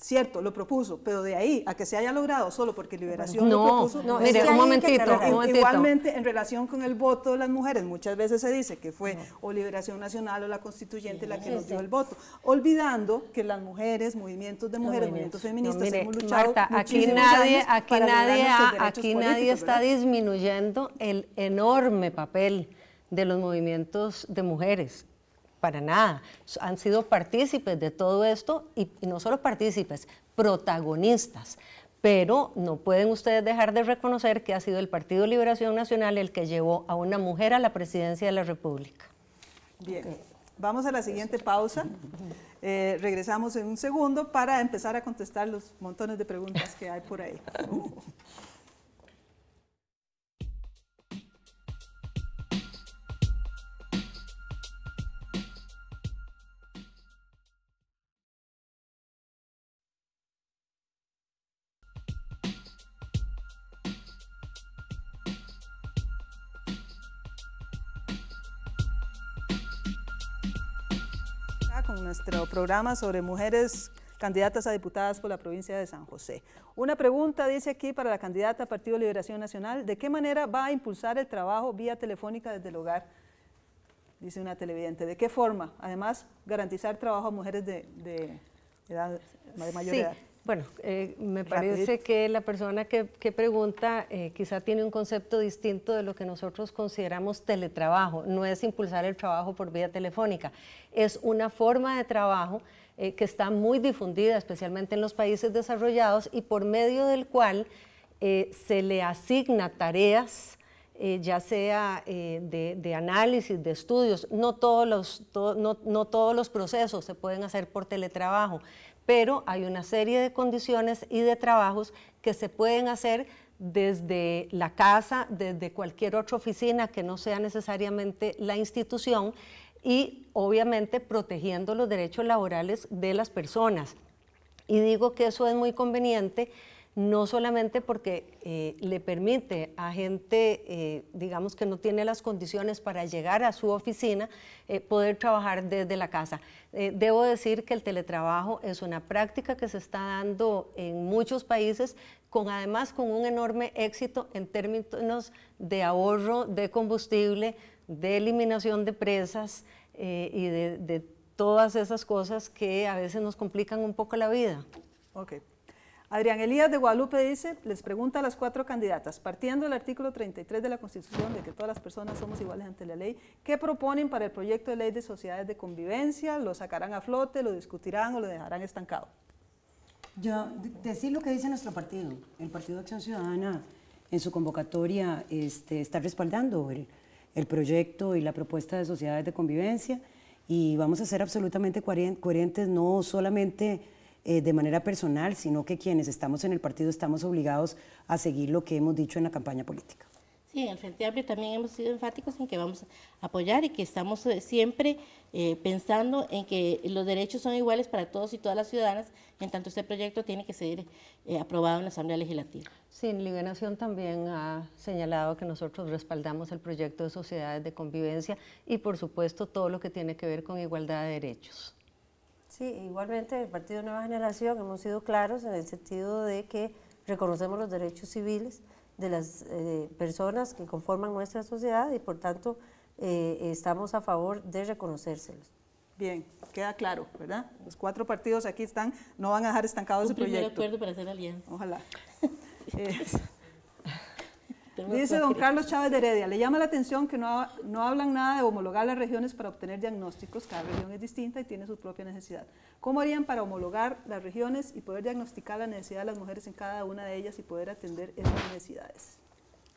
Cierto, lo propuso, pero de ahí a que se haya logrado solo porque Liberación no, lo propuso. No, mire, un momentito, un Igualmente, en relación con el voto de las mujeres, muchas veces se dice que fue o Liberación Nacional o la Constituyente la que nos dio el voto, olvidando que las mujeres, movimientos de mujeres, movimientos, feministas, hemos luchado aquí nadie, aquí nadie, aquí nadie está disminuyendo el enorme papel de los movimientos de mujeres, para nada. Han sido partícipes de todo esto y, no solo partícipes, protagonistas. Pero no pueden ustedes dejar de reconocer que ha sido el Partido Liberación Nacional el que llevó a una mujer a la presidencia de la República. Bien, vamos a la siguiente pausa. Eh, regresamos en un segundo para empezar a contestar los montones de preguntas que hay por ahí. programa sobre mujeres candidatas a diputadas por la provincia de San José. Una pregunta dice aquí para la candidata al Partido Liberación Nacional, ¿de qué manera va a impulsar el trabajo vía telefónica desde el hogar? Dice una televidente, ¿de qué forma? Además, garantizar trabajo a mujeres de, edad de mayor edad. Bueno, eh, me parece que la persona que, pregunta eh, quizá tiene un concepto distinto de lo que nosotros consideramos teletrabajo. No es impulsar el trabajo por vía telefónica, es una forma de trabajo eh, que está muy difundida, especialmente en los países desarrollados, y por medio del cual se le asigna tareas ya sea de, análisis, de estudios. No todos, los, no todos los procesos se pueden hacer por teletrabajo pero hay una serie de condiciones y de trabajos que se pueden hacer desde la casa, desde cualquier otra oficina que no sea necesariamente la institución y obviamente protegiendo los derechos laborales de las personas. Y digo que eso es muy conveniente no solamente porque eh, le permite a gente, eh, digamos que no tiene las condiciones para llegar a su oficina, eh, poder trabajar desde la casa. debo decir que el teletrabajo es una práctica que se está dando en muchos países, con además con un enorme éxito en términos de ahorro de combustible, de eliminación de presas y de, todas esas cosas que a veces nos complican un poco la vida. Okay. Adrián Elías de Guadalupe dice, les pregunta a las cuatro candidatas, partiendo del artículo 33 de la Constitución, de que todas las personas somos iguales ante la ley, ¿qué proponen para el proyecto de ley de sociedades de convivencia? ¿Lo sacarán a flote, lo discutirán o lo dejarán estancado? Yo, decir lo que dice nuestro partido, el Partido de Acción Ciudadana en su convocatoria este, está respaldando el, el proyecto y la propuesta de sociedades de convivencia y vamos a ser absolutamente coherentes, no solamente eh, de manera personal, sino que quienes estamos en el partido estamos obligados a seguir lo que hemos dicho en la campaña política. Sí, en el Frente Amplio también hemos sido enfáticos en que vamos a apoyar y que estamos eh, siempre eh, pensando en que los derechos son iguales para todos y todas las ciudadanas, en tanto este proyecto tiene que ser aprobado en la Asamblea Legislativa. Sí, Liberación también ha señalado que nosotros respaldamos el proyecto de sociedades de convivencia y por supuesto todo lo que tiene que ver con igualdad de derechos. Sí, igualmente el Partido Nueva Generación hemos sido claros en el sentido de que reconocemos los derechos civiles de las eh, personas que conforman nuestra sociedad y por tanto eh, estamos a favor de reconocérselos. Bien, queda claro, ¿verdad? Los cuatro partidos aquí están, no van a dejar estancado ese proyecto. Un primer acuerdo para hacer alianza. Ojalá. *laughs* Eh, Dice don Carlos Chávez de Heredia, le llama la atención que no, no hablan nada de homologar las regiones para obtener diagnósticos, cada región es distinta y tiene su propia necesidad. ¿Cómo harían para homologar las regiones y poder diagnosticar la necesidad de las mujeres en cada una de ellas y poder atender esas necesidades?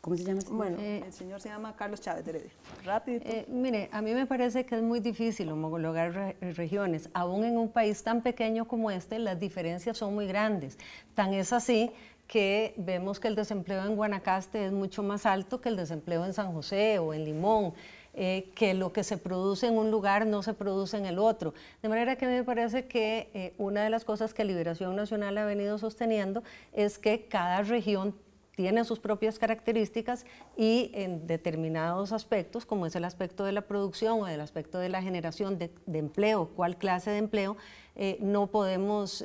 ¿Cómo se llama? Este bueno, el señor se llama Carlos Chávez de Heredia. Rápido. Eh, mire, a mí me parece que es muy difícil homologar regiones. Aún en un país tan pequeño como este, las diferencias son muy grandes. Tan es así que vemos que el desempleo en Guanacaste es mucho más alto que el desempleo en San José o en Limón. Eh, que lo que se produce en un lugar no se produce en el otro. De manera que me parece que eh, una de las cosas que Liberación Nacional ha venido sosteniendo es que cada región tiene sus propias características y en determinados aspectos, como es el aspecto de la producción o el aspecto de la generación de, empleo, cuál clase de empleo, eh, no podemos...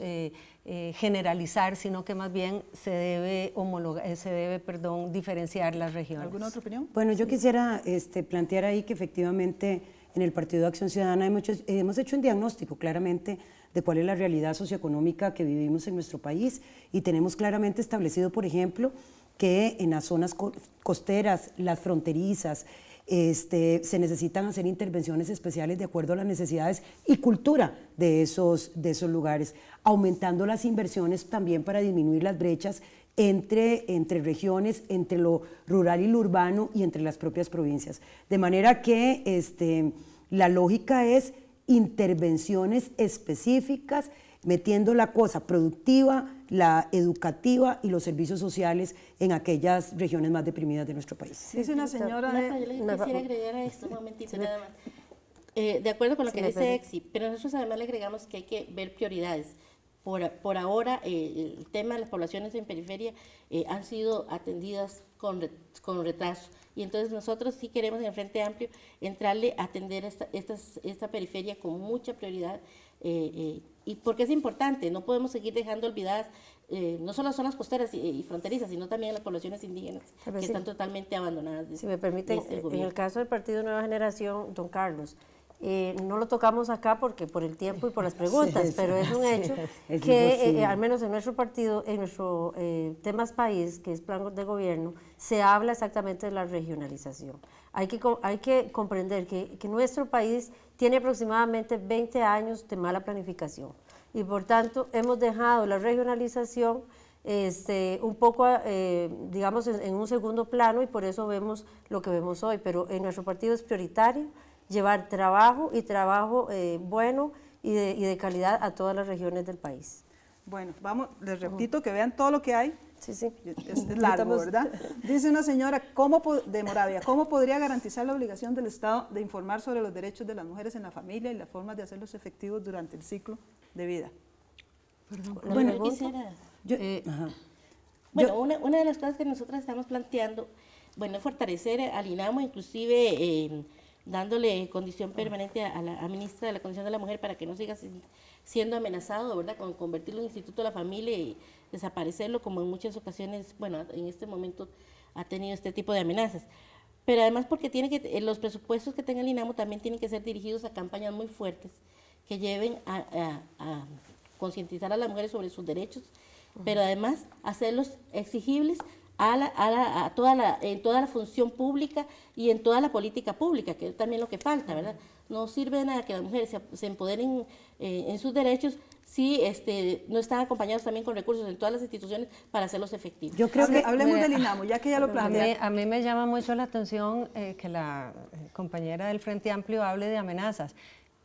Eh, generalizar, sino que más bien se debe, homologar, eh, se debe perdón, diferenciar las regiones. ¿Alguna otra opinión? Bueno, yo quisiera este, plantear ahí que efectivamente en el Partido de Acción Ciudadana eh, hemos hecho un diagnóstico claramente de cuál es la realidad socioeconómica que vivimos en nuestro país y tenemos claramente establecido, por ejemplo, que en las zonas costeras, las fronterizas, este, se necesitan hacer intervenciones especiales de acuerdo a las necesidades y cultura de esos, de esos lugares, aumentando las inversiones también para disminuir las brechas entre, entre regiones, entre lo rural y lo urbano y entre las propias provincias. De manera que este, la lógica es intervenciones específicas, metiendo la cosa productiva, la educativa y los servicios sociales en aquellas regiones más deprimidas de nuestro país. Dice es una señora de... Yo quisiera agregar a esto un momentito nada más. Eh, de acuerdo con lo que dice Exi, pero nosotros además le agregamos que hay que ver prioridades. Por, por ahora, eh, el tema de las poblaciones en periferia eh, han sido atendidas con, con retraso. Y entonces nosotros sí queremos en Frente Amplio entrarle a atender esta, esta, esta periferia con mucha prioridad eh, eh, y porque es importante, no podemos seguir dejando olvidadas eh, no solo las zonas costeras y, fronterizas, sino también las poblaciones indígenas que están totalmente abandonadas. si me permite, este eh, en el caso del Partido Nueva Generación, don Carlos, no lo tocamos acá porque por el tiempo y por las preguntas, pero es un hecho *laughs* que al menos en nuestro partido, en nuestro tema temas país, que es plan de gobierno, se habla exactamente de la regionalización. Hay que, hay que comprender que, nuestro país tiene aproximadamente 20 años de mala planificación y por tanto hemos dejado la regionalización este, un poco, eh, digamos, en, un segundo plano y por eso vemos lo que vemos hoy, pero en nuestro partido es prioritario llevar trabajo y trabajo eh, bueno y de, y de calidad a todas las regiones del país. Bueno, vamos, les repito que vean todo lo que hay Sí, sí. Es, largo, ¿verdad? Dice una señora de Moravia, ¿cómo podría garantizar la obligación del Estado de informar sobre los derechos de las mujeres en la familia y las formas de hacerlos efectivos durante el ciclo de vida? Eh, bueno, yo quisiera, bueno una, de las cosas que nosotros estamos planteando, bueno, fortalecer al INAMO, inclusive eh, dándole condición permanente a la ministra de la Condición de la Mujer para que no siga siendo amenazado, ¿verdad? Con convertirlo en Instituto de la Familia y desaparecerlo, como en muchas ocasiones, bueno, en este momento ha tenido este tipo de amenazas. Pero además porque tiene que, eh, los presupuestos que tenga el INAMO también tienen que ser dirigidos a campañas muy fuertes que lleven a, concientizar a las mujeres sobre sus derechos, pero además hacerlos exigibles a, toda la, en toda la función pública y en toda la política pública, que es también lo que falta, ¿verdad? No sirve nada que las mujeres se, empoderen eh, en sus derechos Sí, este, no están acompañados también con recursos en todas las instituciones para hacerlos efectivos. Yo creo que hablemos del INAMO, ya que ya lo plantea. A mí, me llama mucho la atención eh, que la eh, compañera del Frente Amplio hable de amenazas.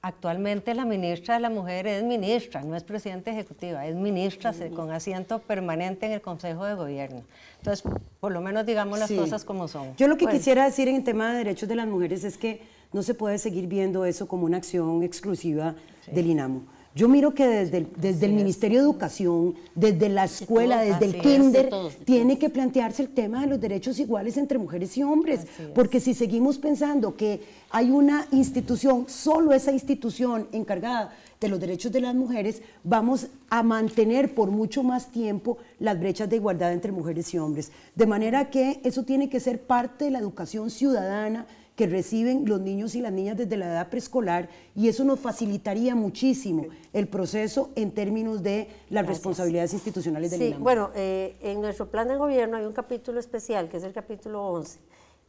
Actualmente la ministra de la Mujer es ministra, no es presidenta ejecutiva, es ministra con asiento permanente en el Consejo de Gobierno. Entonces, por lo menos digamos las cosas como son. Yo lo que quisiera decir en el tema de derechos de las mujeres es que no se puede seguir viendo eso como una acción exclusiva del INAMO. Yo miro que desde el, Ministerio de Educación, desde la escuela, desde el kinder, tiene que plantearse el tema de los derechos iguales entre mujeres y hombres, porque si seguimos pensando que hay una institución, solo esa institución encargada de los derechos de las mujeres, vamos a mantener por mucho más tiempo las brechas de igualdad entre mujeres y hombres. De manera que eso tiene que ser parte de la educación ciudadana, que reciben los niños y las niñas desde la edad preescolar y eso nos facilitaría muchísimo el proceso en términos de las responsabilidades institucionales del sí, Bueno, eh, en nuestro plan de gobierno hay un capítulo especial, que es el capítulo 11,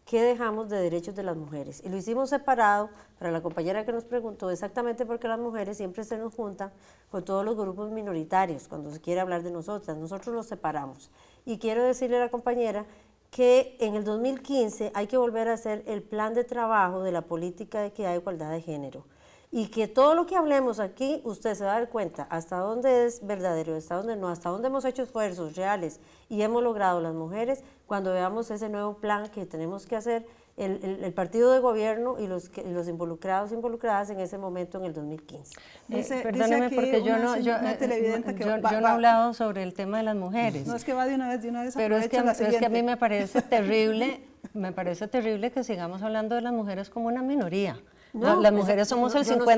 que dejamos de derechos de las mujeres? Y lo hicimos separado para la compañera que nos preguntó exactamente porque las mujeres siempre se nos juntan con todos los grupos minoritarios cuando se quiere hablar de nosotras. Nosotros los separamos. Y quiero decirle a la compañera que en el 2015 hay que volver a hacer el plan de trabajo de la política de equidad e igualdad de género. Y que todo lo que hablemos aquí, usted se va a dar cuenta hasta dónde es verdadero, hasta dónde no, hasta dónde hemos hecho esfuerzos reales y hemos logrado las mujeres cuando veamos ese nuevo plan que tenemos que hacer el, el, partido de gobierno y los, los involucrados involucradas en ese momento en el 2015. Eh, perdóneme perdóname porque yo no, eh, eh, he hablado sobre el tema de las mujeres. No es que va de una vez, de una vez. Pero es que, es que a mí me parece *laughs* terrible, me parece terrible que sigamos hablando de las mujeres como una minoría. las pues, mujeres somos el 50% de,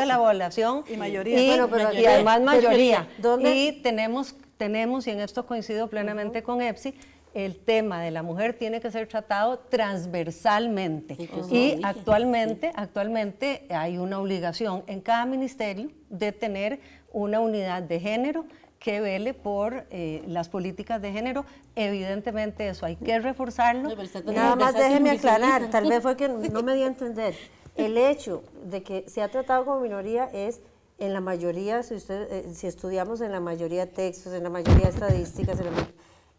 de, la población y, mayoría. y, además mayoría. Y tenemos, tenemos, y en esto coincido plenamente con EPSI, el tema de la mujer tiene que ser tratado transversalmente. y actualmente, actualmente hay una obligación en cada ministerio de tener una unidad de género que vele por eh, las políticas de género. Evidentemente eso hay que reforzarlo. Nada más déjeme aclarar, tal vez fue que *laughs* no me di a entender. El hecho de que se ha tratado como minoría es en la mayoría, si, eh, si estudiamos en la mayoría de textos, en la mayoría de estadísticas,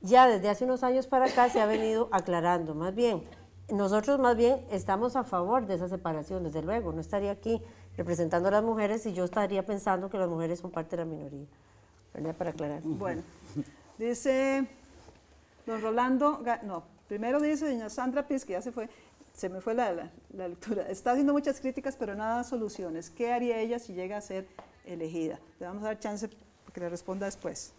ya desde hace unos años para acá se ha venido aclarando, más bien. Nosotros más bien estamos a favor de esa separación, desde luego. No estaría aquí representando a las mujeres y yo estaría pensando que las mujeres son parte de la minoría. Para aclarar. Bueno, dice don Rolando, no, primero dice doña Sandra Piz, que ya se fue, se me fue la, lectura. Está haciendo muchas críticas, pero nada soluciones. ¿Qué haría ella si llega a ser elegida? Le vamos a dar chance que le responda después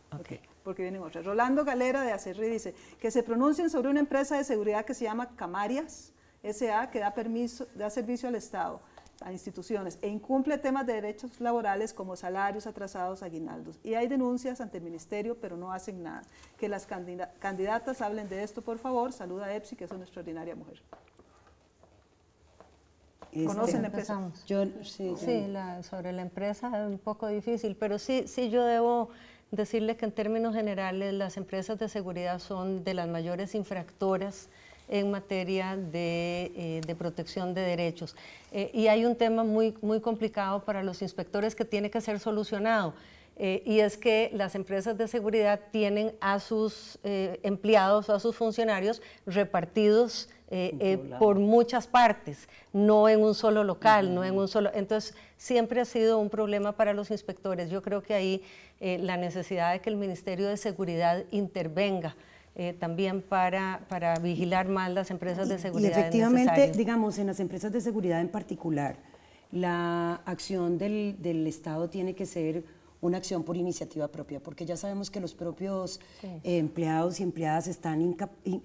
porque vienen otras. Rolando Galera de Acerri dice que se pronuncien sobre una empresa de seguridad que se llama Camarias SA, que da, permiso, da servicio al Estado, a instituciones, e incumple temas de derechos laborales como salarios atrasados, aguinaldos. Y hay denuncias ante el ministerio, pero no hacen nada. Que las candidatas hablen de esto, por favor. Saluda a Epsi, que es una extraordinaria mujer. Este, ¿Conocen la empresa? sí, sobre la empresa es un poco difícil, pero sí, sí yo debo decirles que en términos generales las empresas de seguridad son de las mayores infractoras en materia de, eh, protección de derechos. Eh, y hay un tema muy, muy complicado para los inspectores que tiene que ser solucionado. Eh, y es que las empresas de seguridad tienen a sus empleados a sus funcionarios repartidos eh, eh, por muchas partes, no en un solo local, no en un solo... Entonces, siempre ha sido un problema para los inspectores. Yo creo que ahí eh, la necesidad de que el Ministerio de Seguridad intervenga. también para, para vigilar más las empresas de seguridad. efectivamente, digamos, en las empresas de seguridad en particular, la acción del, del Estado tiene que ser una acción por iniciativa propia, porque ya sabemos que los propios eh, empleados y empleadas están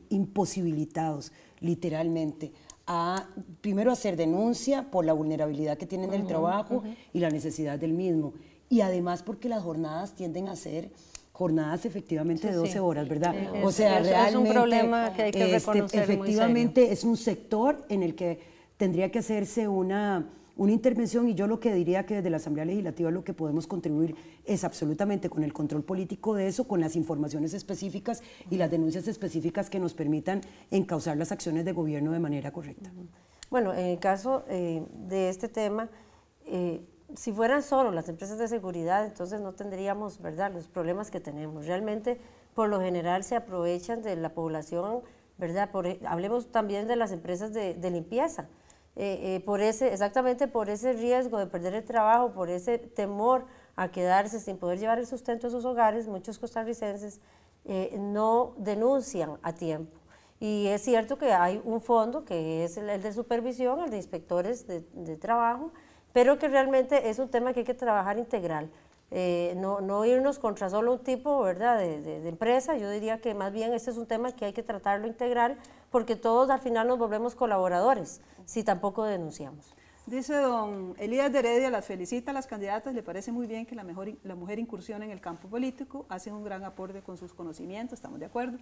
imposibilitados, literalmente, a primero hacer denuncia por la vulnerabilidad que tienen del trabajo y la necesidad del mismo. Y además porque las jornadas tienden a ser jornadas efectivamente de 12 horas, ¿verdad? o sea, realmente un problema que este, efectivamente es un sector en el que tendría que hacerse una una intervención y yo lo que diría que desde la Asamblea Legislativa lo que podemos contribuir es absolutamente con el control político de eso, con las informaciones específicas y las denuncias específicas que nos permitan encauzar las acciones de gobierno de manera correcta. Bueno, en el caso eh, de este tema, eh, si fueran solo las empresas de seguridad, entonces no tendríamos, ¿verdad?, los problemas que tenemos. Realmente, por lo general, se aprovechan de la población, ¿verdad? E, hablemos también de las empresas de limpieza eh, eh, por ese, exactamente por ese riesgo de perder el trabajo, por ese temor a quedarse sin poder llevar el sustento a sus hogares, muchos costarricenses eh, no denuncian a tiempo. Y es cierto que hay un fondo que es el, de supervisión, el de inspectores de, trabajo, pero que realmente es un tema que hay que trabajar integral. no, no, irnos contra solo un tipo ¿verdad? De, de, empresa, yo diría que más bien este es un tema que hay que tratarlo integral porque todos al final nos volvemos colaboradores si tampoco denunciamos. Dice don Elías de Heredia, las felicita a las candidatas, le parece muy bien que la, mujer incursione en el campo político, hace un gran aporte con sus conocimientos, estamos de acuerdo.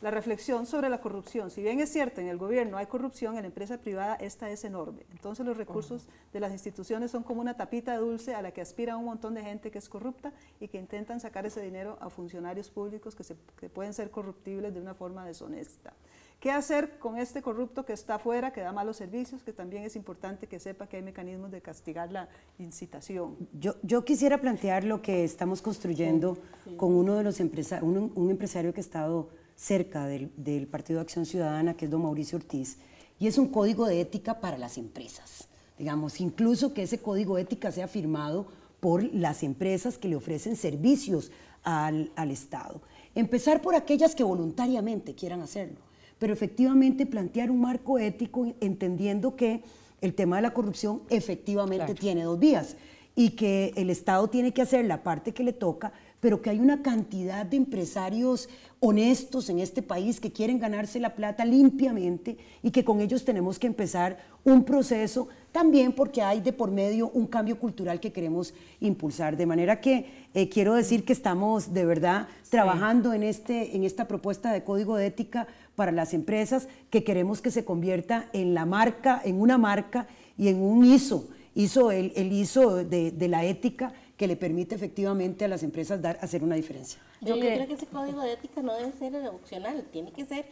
La reflexión sobre la corrupción, si bien es cierto, en el gobierno hay corrupción, en la empresa privada esta es enorme. Entonces los recursos de las instituciones son como una tapita dulce a la que aspira un montón de gente que es corrupta y que intentan sacar ese dinero a funcionarios públicos que pueden ser corruptibles de una forma deshonesta. ¿Qué hacer con este corrupto que está afuera, que da malos servicios, que también es importante que sepa que hay mecanismos de castigar la incitación? Yo, yo quisiera plantear lo que estamos construyendo con uno de los empresarios, un, empresario que ha estado cerca del, Partido de Acción Ciudadana, que es don Mauricio Ortiz, y es un código de ética para las empresas. Digamos, incluso que ese código de ética sea firmado por las empresas que le ofrecen servicios al Estado. Empezar por aquellas que voluntariamente quieran hacerlo pero efectivamente plantear un marco ético entendiendo que el tema de la corrupción efectivamente tiene dos vías y que el Estado tiene que hacer la parte que le toca, pero que hay una cantidad de empresarios honestos en este país que quieren ganarse la plata limpiamente y que con ellos tenemos que empezar un proceso también porque hay de por medio un cambio cultural que queremos impulsar. De manera que eh, quiero decir que estamos de verdad trabajando en, este, en esta propuesta de código de ética para las empresas que queremos que se convierta en la marca, en una marca y en un ISO. ISO, el, ISO de la ética que le permite efectivamente a las empresas dar, hacer una diferencia. Yo, eh, creo que ese código de ética no debe ser opcional, tiene que ser,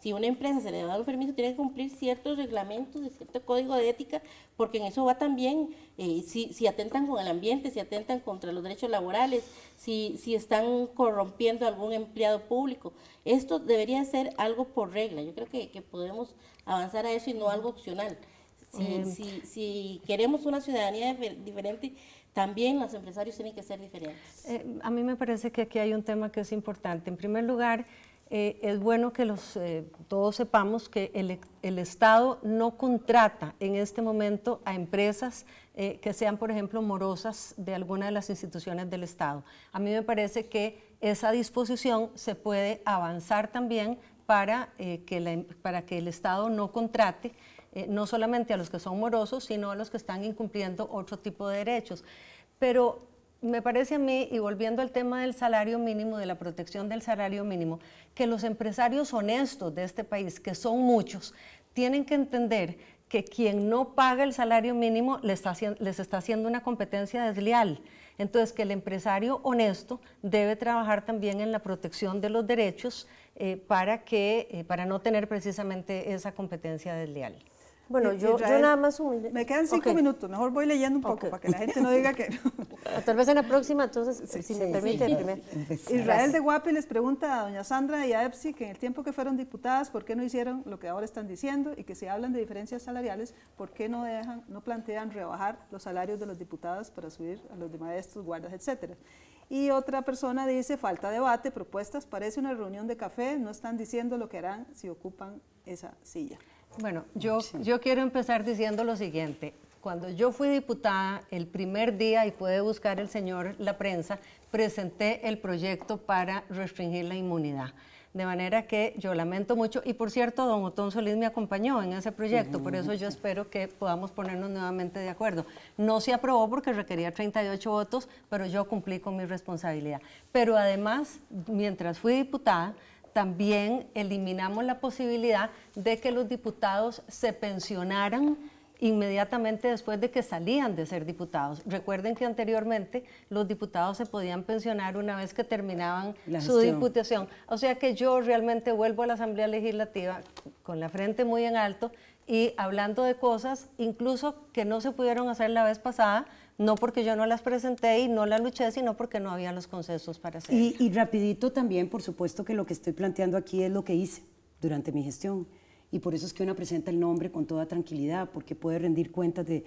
si una empresa se le da el permiso, tiene que cumplir ciertos reglamentos cierto código de ética, porque en eso va también, eh, si, si, atentan con el ambiente, si atentan contra los derechos laborales, si, si están corrompiendo algún empleado público. Esto debería ser algo por regla, yo creo que, podemos avanzar a eso y no algo opcional. si, queremos una ciudadanía diferente, también los empresarios tienen que ser diferentes. Eh, a mí me parece que aquí hay un tema que es importante. En primer lugar, eh, es bueno que los, eh, todos sepamos que e, el, Estado no contrata en este momento a empresas que sean, por ejemplo, morosas de alguna de las instituciones del Estado. A mí me parece que esa disposición se puede avanzar también para, em, para que el Estado no contrate eh, no solamente a los que son morosos, sino a los que están incumpliendo otro tipo de derechos. Pero me parece a mí, y volviendo al tema del salario mínimo, de la protección del salario mínimo, que los empresarios honestos de este país, que son muchos, tienen que entender que quien no paga el salario mínimo les está, haciendo una competencia desleal. Entonces, que el empresario honesto debe trabajar también en la protección de los derechos eh, para, que, eh, para no tener precisamente esa competencia desleal. Bueno, eh, yo, nada más un... Me quedan cinco minutos, mejor voy leyendo un poco para que la gente no diga que. *laughs* Tal vez en la próxima, entonces, si permite. Israel de Guapi les pregunta a doña Sandra y a Epsi que en el tiempo que fueron diputadas, ¿por qué no hicieron lo que ahora están diciendo? Y que si hablan de diferencias salariales, ¿por qué no, dejan, no plantean rebajar los salarios de los diputados para subir a los de maestros, guardas, etcétera? Y otra persona dice, falta debate, propuestas, parece una reunión de café, no están diciendo lo que harán si ocupan esa silla. Bueno, ah, yo, yo quiero empezar diciendo lo siguiente. Cuando yo fui diputada, el primer día, y pude buscar el señor la prensa, presenté el proyecto para restringir la inmunidad. De manera que yo lamento mucho, y por cierto, don Otón Solís me acompañó en ese proyecto, por eso yo espero que podamos ponernos nuevamente de acuerdo. No se aprobó porque requería 38 votos, pero yo cumplí con mi responsabilidad. Pero además, mientras fui diputada, también eliminamos la posibilidad de que los diputados se pensionaran inmediatamente después de que salían de ser diputados. Recuerden que anteriormente los diputados se podían pensionar una vez que terminaban su diputación. O sea que yo realmente vuelvo a la Asamblea Legislativa con la frente muy en alto y hablando de cosas incluso que no se pudieron hacer la vez pasada no porque yo no las presenté y no las luché, sino porque no había los consensos para hacerlo. Y, rapidito también, por supuesto que lo que estoy planteando aquí es lo que hice durante mi gestión. Y por eso es que una presenta el nombre con toda tranquilidad, porque puede rendir cuentas de,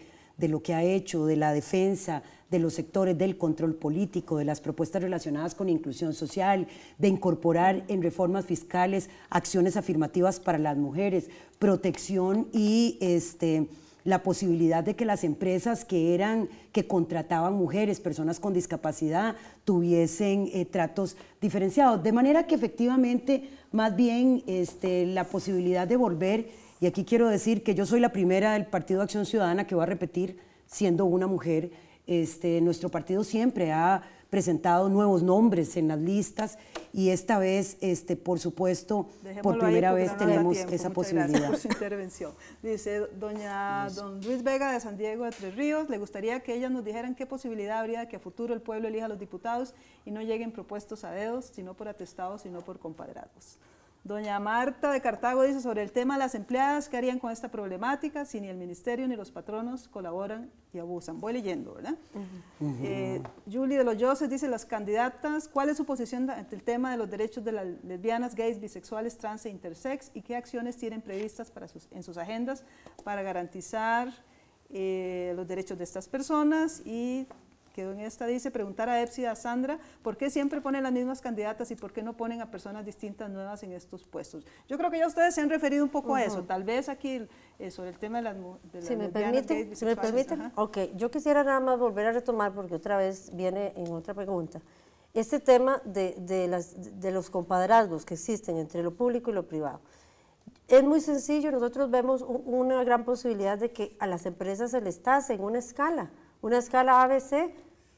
lo que ha hecho, de la defensa, de los sectores del control político, de las propuestas relacionadas con inclusión social, de incorporar en reformas fiscales acciones afirmativas para las mujeres, protección y este, la posibilidad de que las empresas que eran, que contrataban mujeres, personas con discapacidad, tuviesen eh, tratos diferenciados. De manera que efectivamente, más bien, este, la posibilidad de volver, y aquí quiero decir que yo soy la primera del Partido Acción Ciudadana que va a repetir, siendo una mujer, este, nuestro partido siempre ha presentado nuevos nombres en las listas y esta vez, este, por supuesto, por primera vez tenemos esa posibilidad. Gracias su intervención. Dice doña don Luis Vega de San Diego de Tres Ríos, le gustaría que ellas nos dijeran qué posibilidad habría de que a futuro el pueblo elija a los diputados y no lleguen propuestos a dedos, sino por atestados, sino por compadrados. Doña Marta de Cartago dice sobre el tema las empleadas, ¿qué harían con esta problemática si ni el ministerio ni los patronos colaboran y abusan? Voy leyendo, ¿verdad? Eh, Julie de los Yoses dice, las candidatas, ¿cuál es su posición ante el tema de los derechos de las lesbianas, gays, bisexuales, trans e intersex? ¿Y qué acciones tienen previstas para sus, en sus agendas para garantizar eh, los derechos de estas personas y quedó en esta, dice, preguntar a Epsi a Sandra por qué siempre ponen las mismas candidatas y por qué no ponen a personas distintas nuevas en estos puestos. Yo creo que ya ustedes se han referido un poco a eso, tal vez aquí eh, sobre el tema de las, mujeres. si me permite, si me permiten, ok, yo quisiera nada más volver a retomar porque otra vez viene en otra pregunta. Este tema de, las, de los compadrazgos que existen entre lo público y lo privado. Es muy sencillo, nosotros vemos una gran posibilidad de que a las empresas se les tase en una escala una escala ABC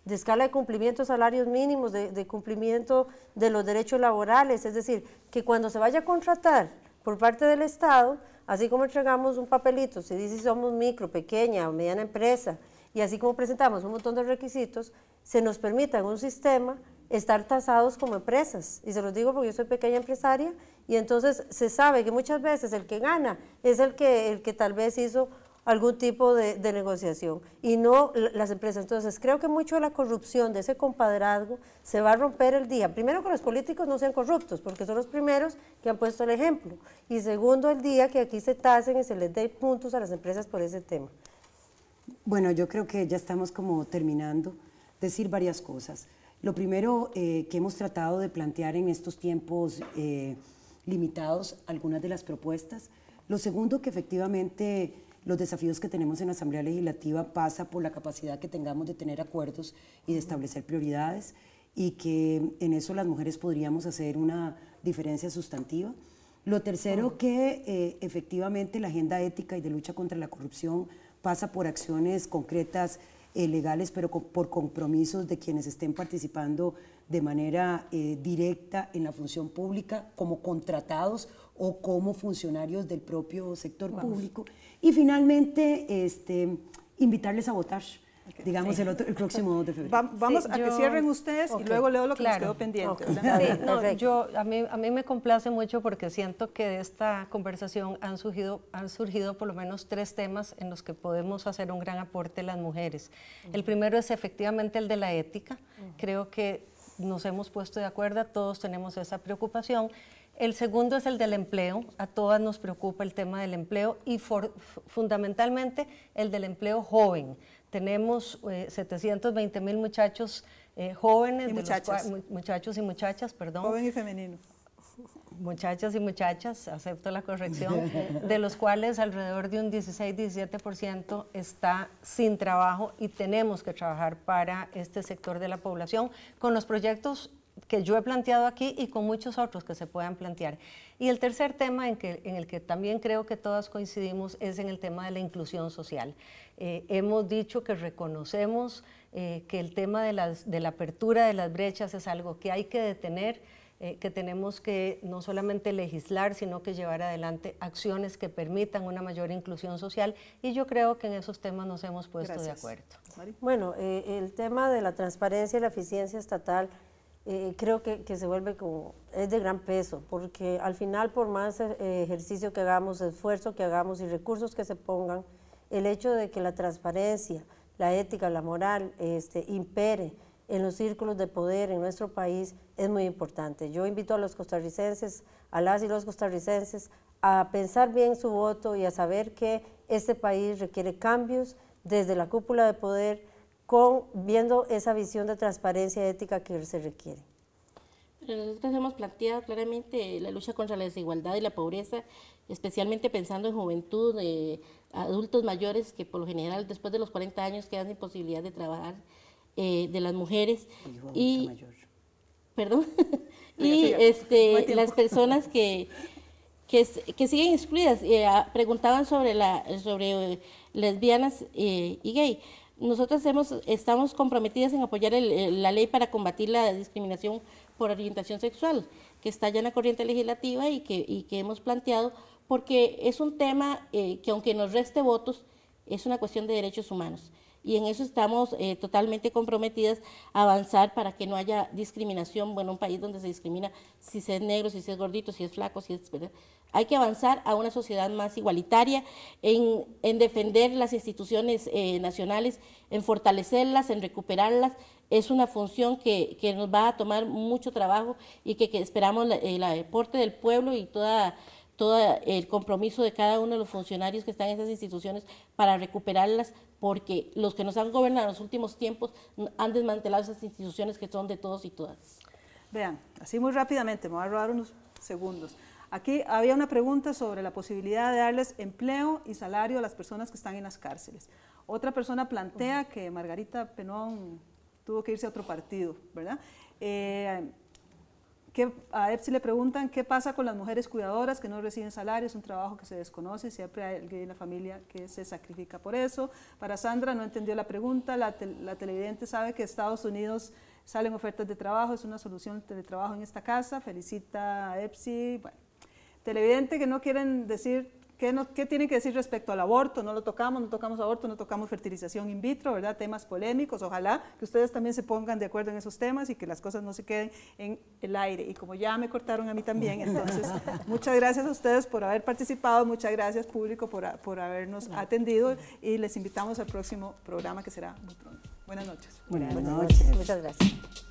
de escala de cumplimiento de salarios mínimos, de, cumplimiento de los derechos laborales, es decir, que cuando se vaya a contratar por parte del Estado, así como entregamos un papelito, si dice si somos micro, pequeña o mediana empresa, y así como presentamos un montón de requisitos, se nos permita en un sistema estar tasados como empresas. Y se los digo porque yo soy pequeña empresaria y entonces se sabe que muchas veces el que gana es el que, el que tal vez hizo algún tipo de, negociación y no las empresas. Entonces, creo que mucho de la corrupción, de ese compadrazgo, se va a romper el día. Primero, que los políticos no sean corruptos, porque son los primeros que han puesto el ejemplo. Y segundo, el día que aquí se tasen y se les dé puntos a las empresas por ese tema. Bueno, yo creo que ya estamos como terminando. Decir varias cosas. Lo primero eh, que hemos tratado de plantear en estos tiempos eh, limitados, algunas de las propuestas. Lo segundo, que efectivamente los desafíos que tenemos en la Asamblea Legislativa pasa por la capacidad que tengamos de tener acuerdos y de establecer prioridades y que en eso las mujeres podríamos hacer una diferencia sustantiva. Lo tercero que eh, efectivamente la agenda ética y de lucha contra la corrupción pasa por acciones concretas, eh, legales, pero por compromisos de quienes estén participando de manera eh, directa en la función pública como contratados o como funcionarios del propio sector público. Y finalmente, este, invitarles a votar. digamos el, otro, el, próximo 2 de febrero. vamos a que cierren ustedes y luego leo lo que claro, quedó pendiente. no, yo, a, mí, a mí me complace mucho porque siento que de esta conversación han surgido, han surgido por lo menos tres temas en los que podemos hacer un gran aporte las mujeres. El primero es efectivamente el de la ética. Creo que nos hemos puesto de acuerdo, todos tenemos esa preocupación el segundo es el del empleo. A todas nos preocupa el tema del empleo y fundamentalmente el del empleo joven. Tenemos 720 eh, mil muchachos eh, jóvenes, muchachos y muchachas, perdón. Joven y femenino. Muchachas y muchachas, acepto la corrección, *laughs* de los cuales alrededor de un 16-17% está sin trabajo y tenemos que trabajar para este sector de la población con los proyectos que yo he planteado aquí y con muchos otros que se puedan plantear. Y el tercer tema en, el que también creo que todas coincidimos es en el tema de la inclusión social. Eh, hemos dicho que reconocemos eh, que el tema de, la apertura de las brechas es algo que hay que detener. Eh, que tenemos que no solamente legislar, sino que llevar adelante acciones que permitan una mayor inclusión social y yo creo que en esos temas nos hemos puesto de acuerdo. Bueno, el tema de la transparencia y la eficiencia estatal eh, creo que, que, se vuelve como, es de gran peso, porque al final por más eh, ejercicio que hagamos, esfuerzo que hagamos y recursos que se pongan, el hecho de que la transparencia, la ética, la moral este, impere en los círculos de poder en nuestro país es muy importante. Yo invito a los costarricenses, a las y los costarricenses, a pensar bien su voto y a saber que este país requiere cambios desde la cúpula de poder, con, viendo esa visión de transparencia ética que se requiere. Pero nosotros hemos planteado claramente la lucha contra la desigualdad y la pobreza, especialmente pensando en juventud, eh, adultos mayores que por lo general después de los 40 años quedan sin posibilidad de trabajar, eh, de las mujeres. Y, Perdón. *laughs* *laughs* y este, las personas que, que, siguen excluidas. Eh, preguntaban sobre, la, sobre lesbianas y gay. Nosotros estamos comprometidas en apoyar la ley para combatir la discriminación por orientación sexual, que está ya en la corriente legislativa y que, hemos planteado, porque es un tema eh, que aunque nos reste votos, es una cuestión de derechos humanos. Y en eso estamos eh, totalmente comprometidas a avanzar para que no haya discriminación. Bueno, un país donde se discrimina si se es negro, si se es gordito, si es flaco, si es... Hay que avanzar a una sociedad más igualitaria, en, defender las instituciones eh, nacionales, en fortalecerlas, en recuperarlas. Es una función que, nos va a tomar mucho trabajo y que, esperamos el aporte del pueblo y toda todo el compromiso de cada uno de los funcionarios que están en esas instituciones para recuperarlas, porque los que nos han gobernado en los últimos tiempos han desmantelado esas instituciones que son de todos y todas. Vean, así muy rápidamente, me voy a robar unos segundos. Aquí había una pregunta sobre la posibilidad de darles empleo y salario a las personas que están en las cárceles. Otra persona plantea que Margarita Penón tuvo que irse a otro partido, ¿verdad? Eh, a Epsi le preguntan qué pasa con las mujeres cuidadoras que no reciben salario, es un trabajo que se desconoce, siempre hay alguien en la familia que se sacrifica por eso. Para Sandra no entendió la pregunta, la, televidente sabe que Estados Unidos salen ofertas de trabajo, es una solución de trabajo en esta casa, felicita a Epsi, televidente que no quieren decir ¿Qué, no, ¿Qué, tienen que decir respecto al aborto? No lo tocamos, no tocamos aborto, no tocamos fertilización in vitro, ¿verdad? Temas polémicos. Ojalá que ustedes también se pongan de acuerdo en esos temas y que las cosas no se queden en el aire. Y como ya me cortaron a mí también, entonces *laughs* muchas gracias a ustedes por haber participado, muchas gracias público por, habernos atendido y les invitamos al próximo programa que será muy pronto. Buenas noches. Buenas, noches. Muchas gracias.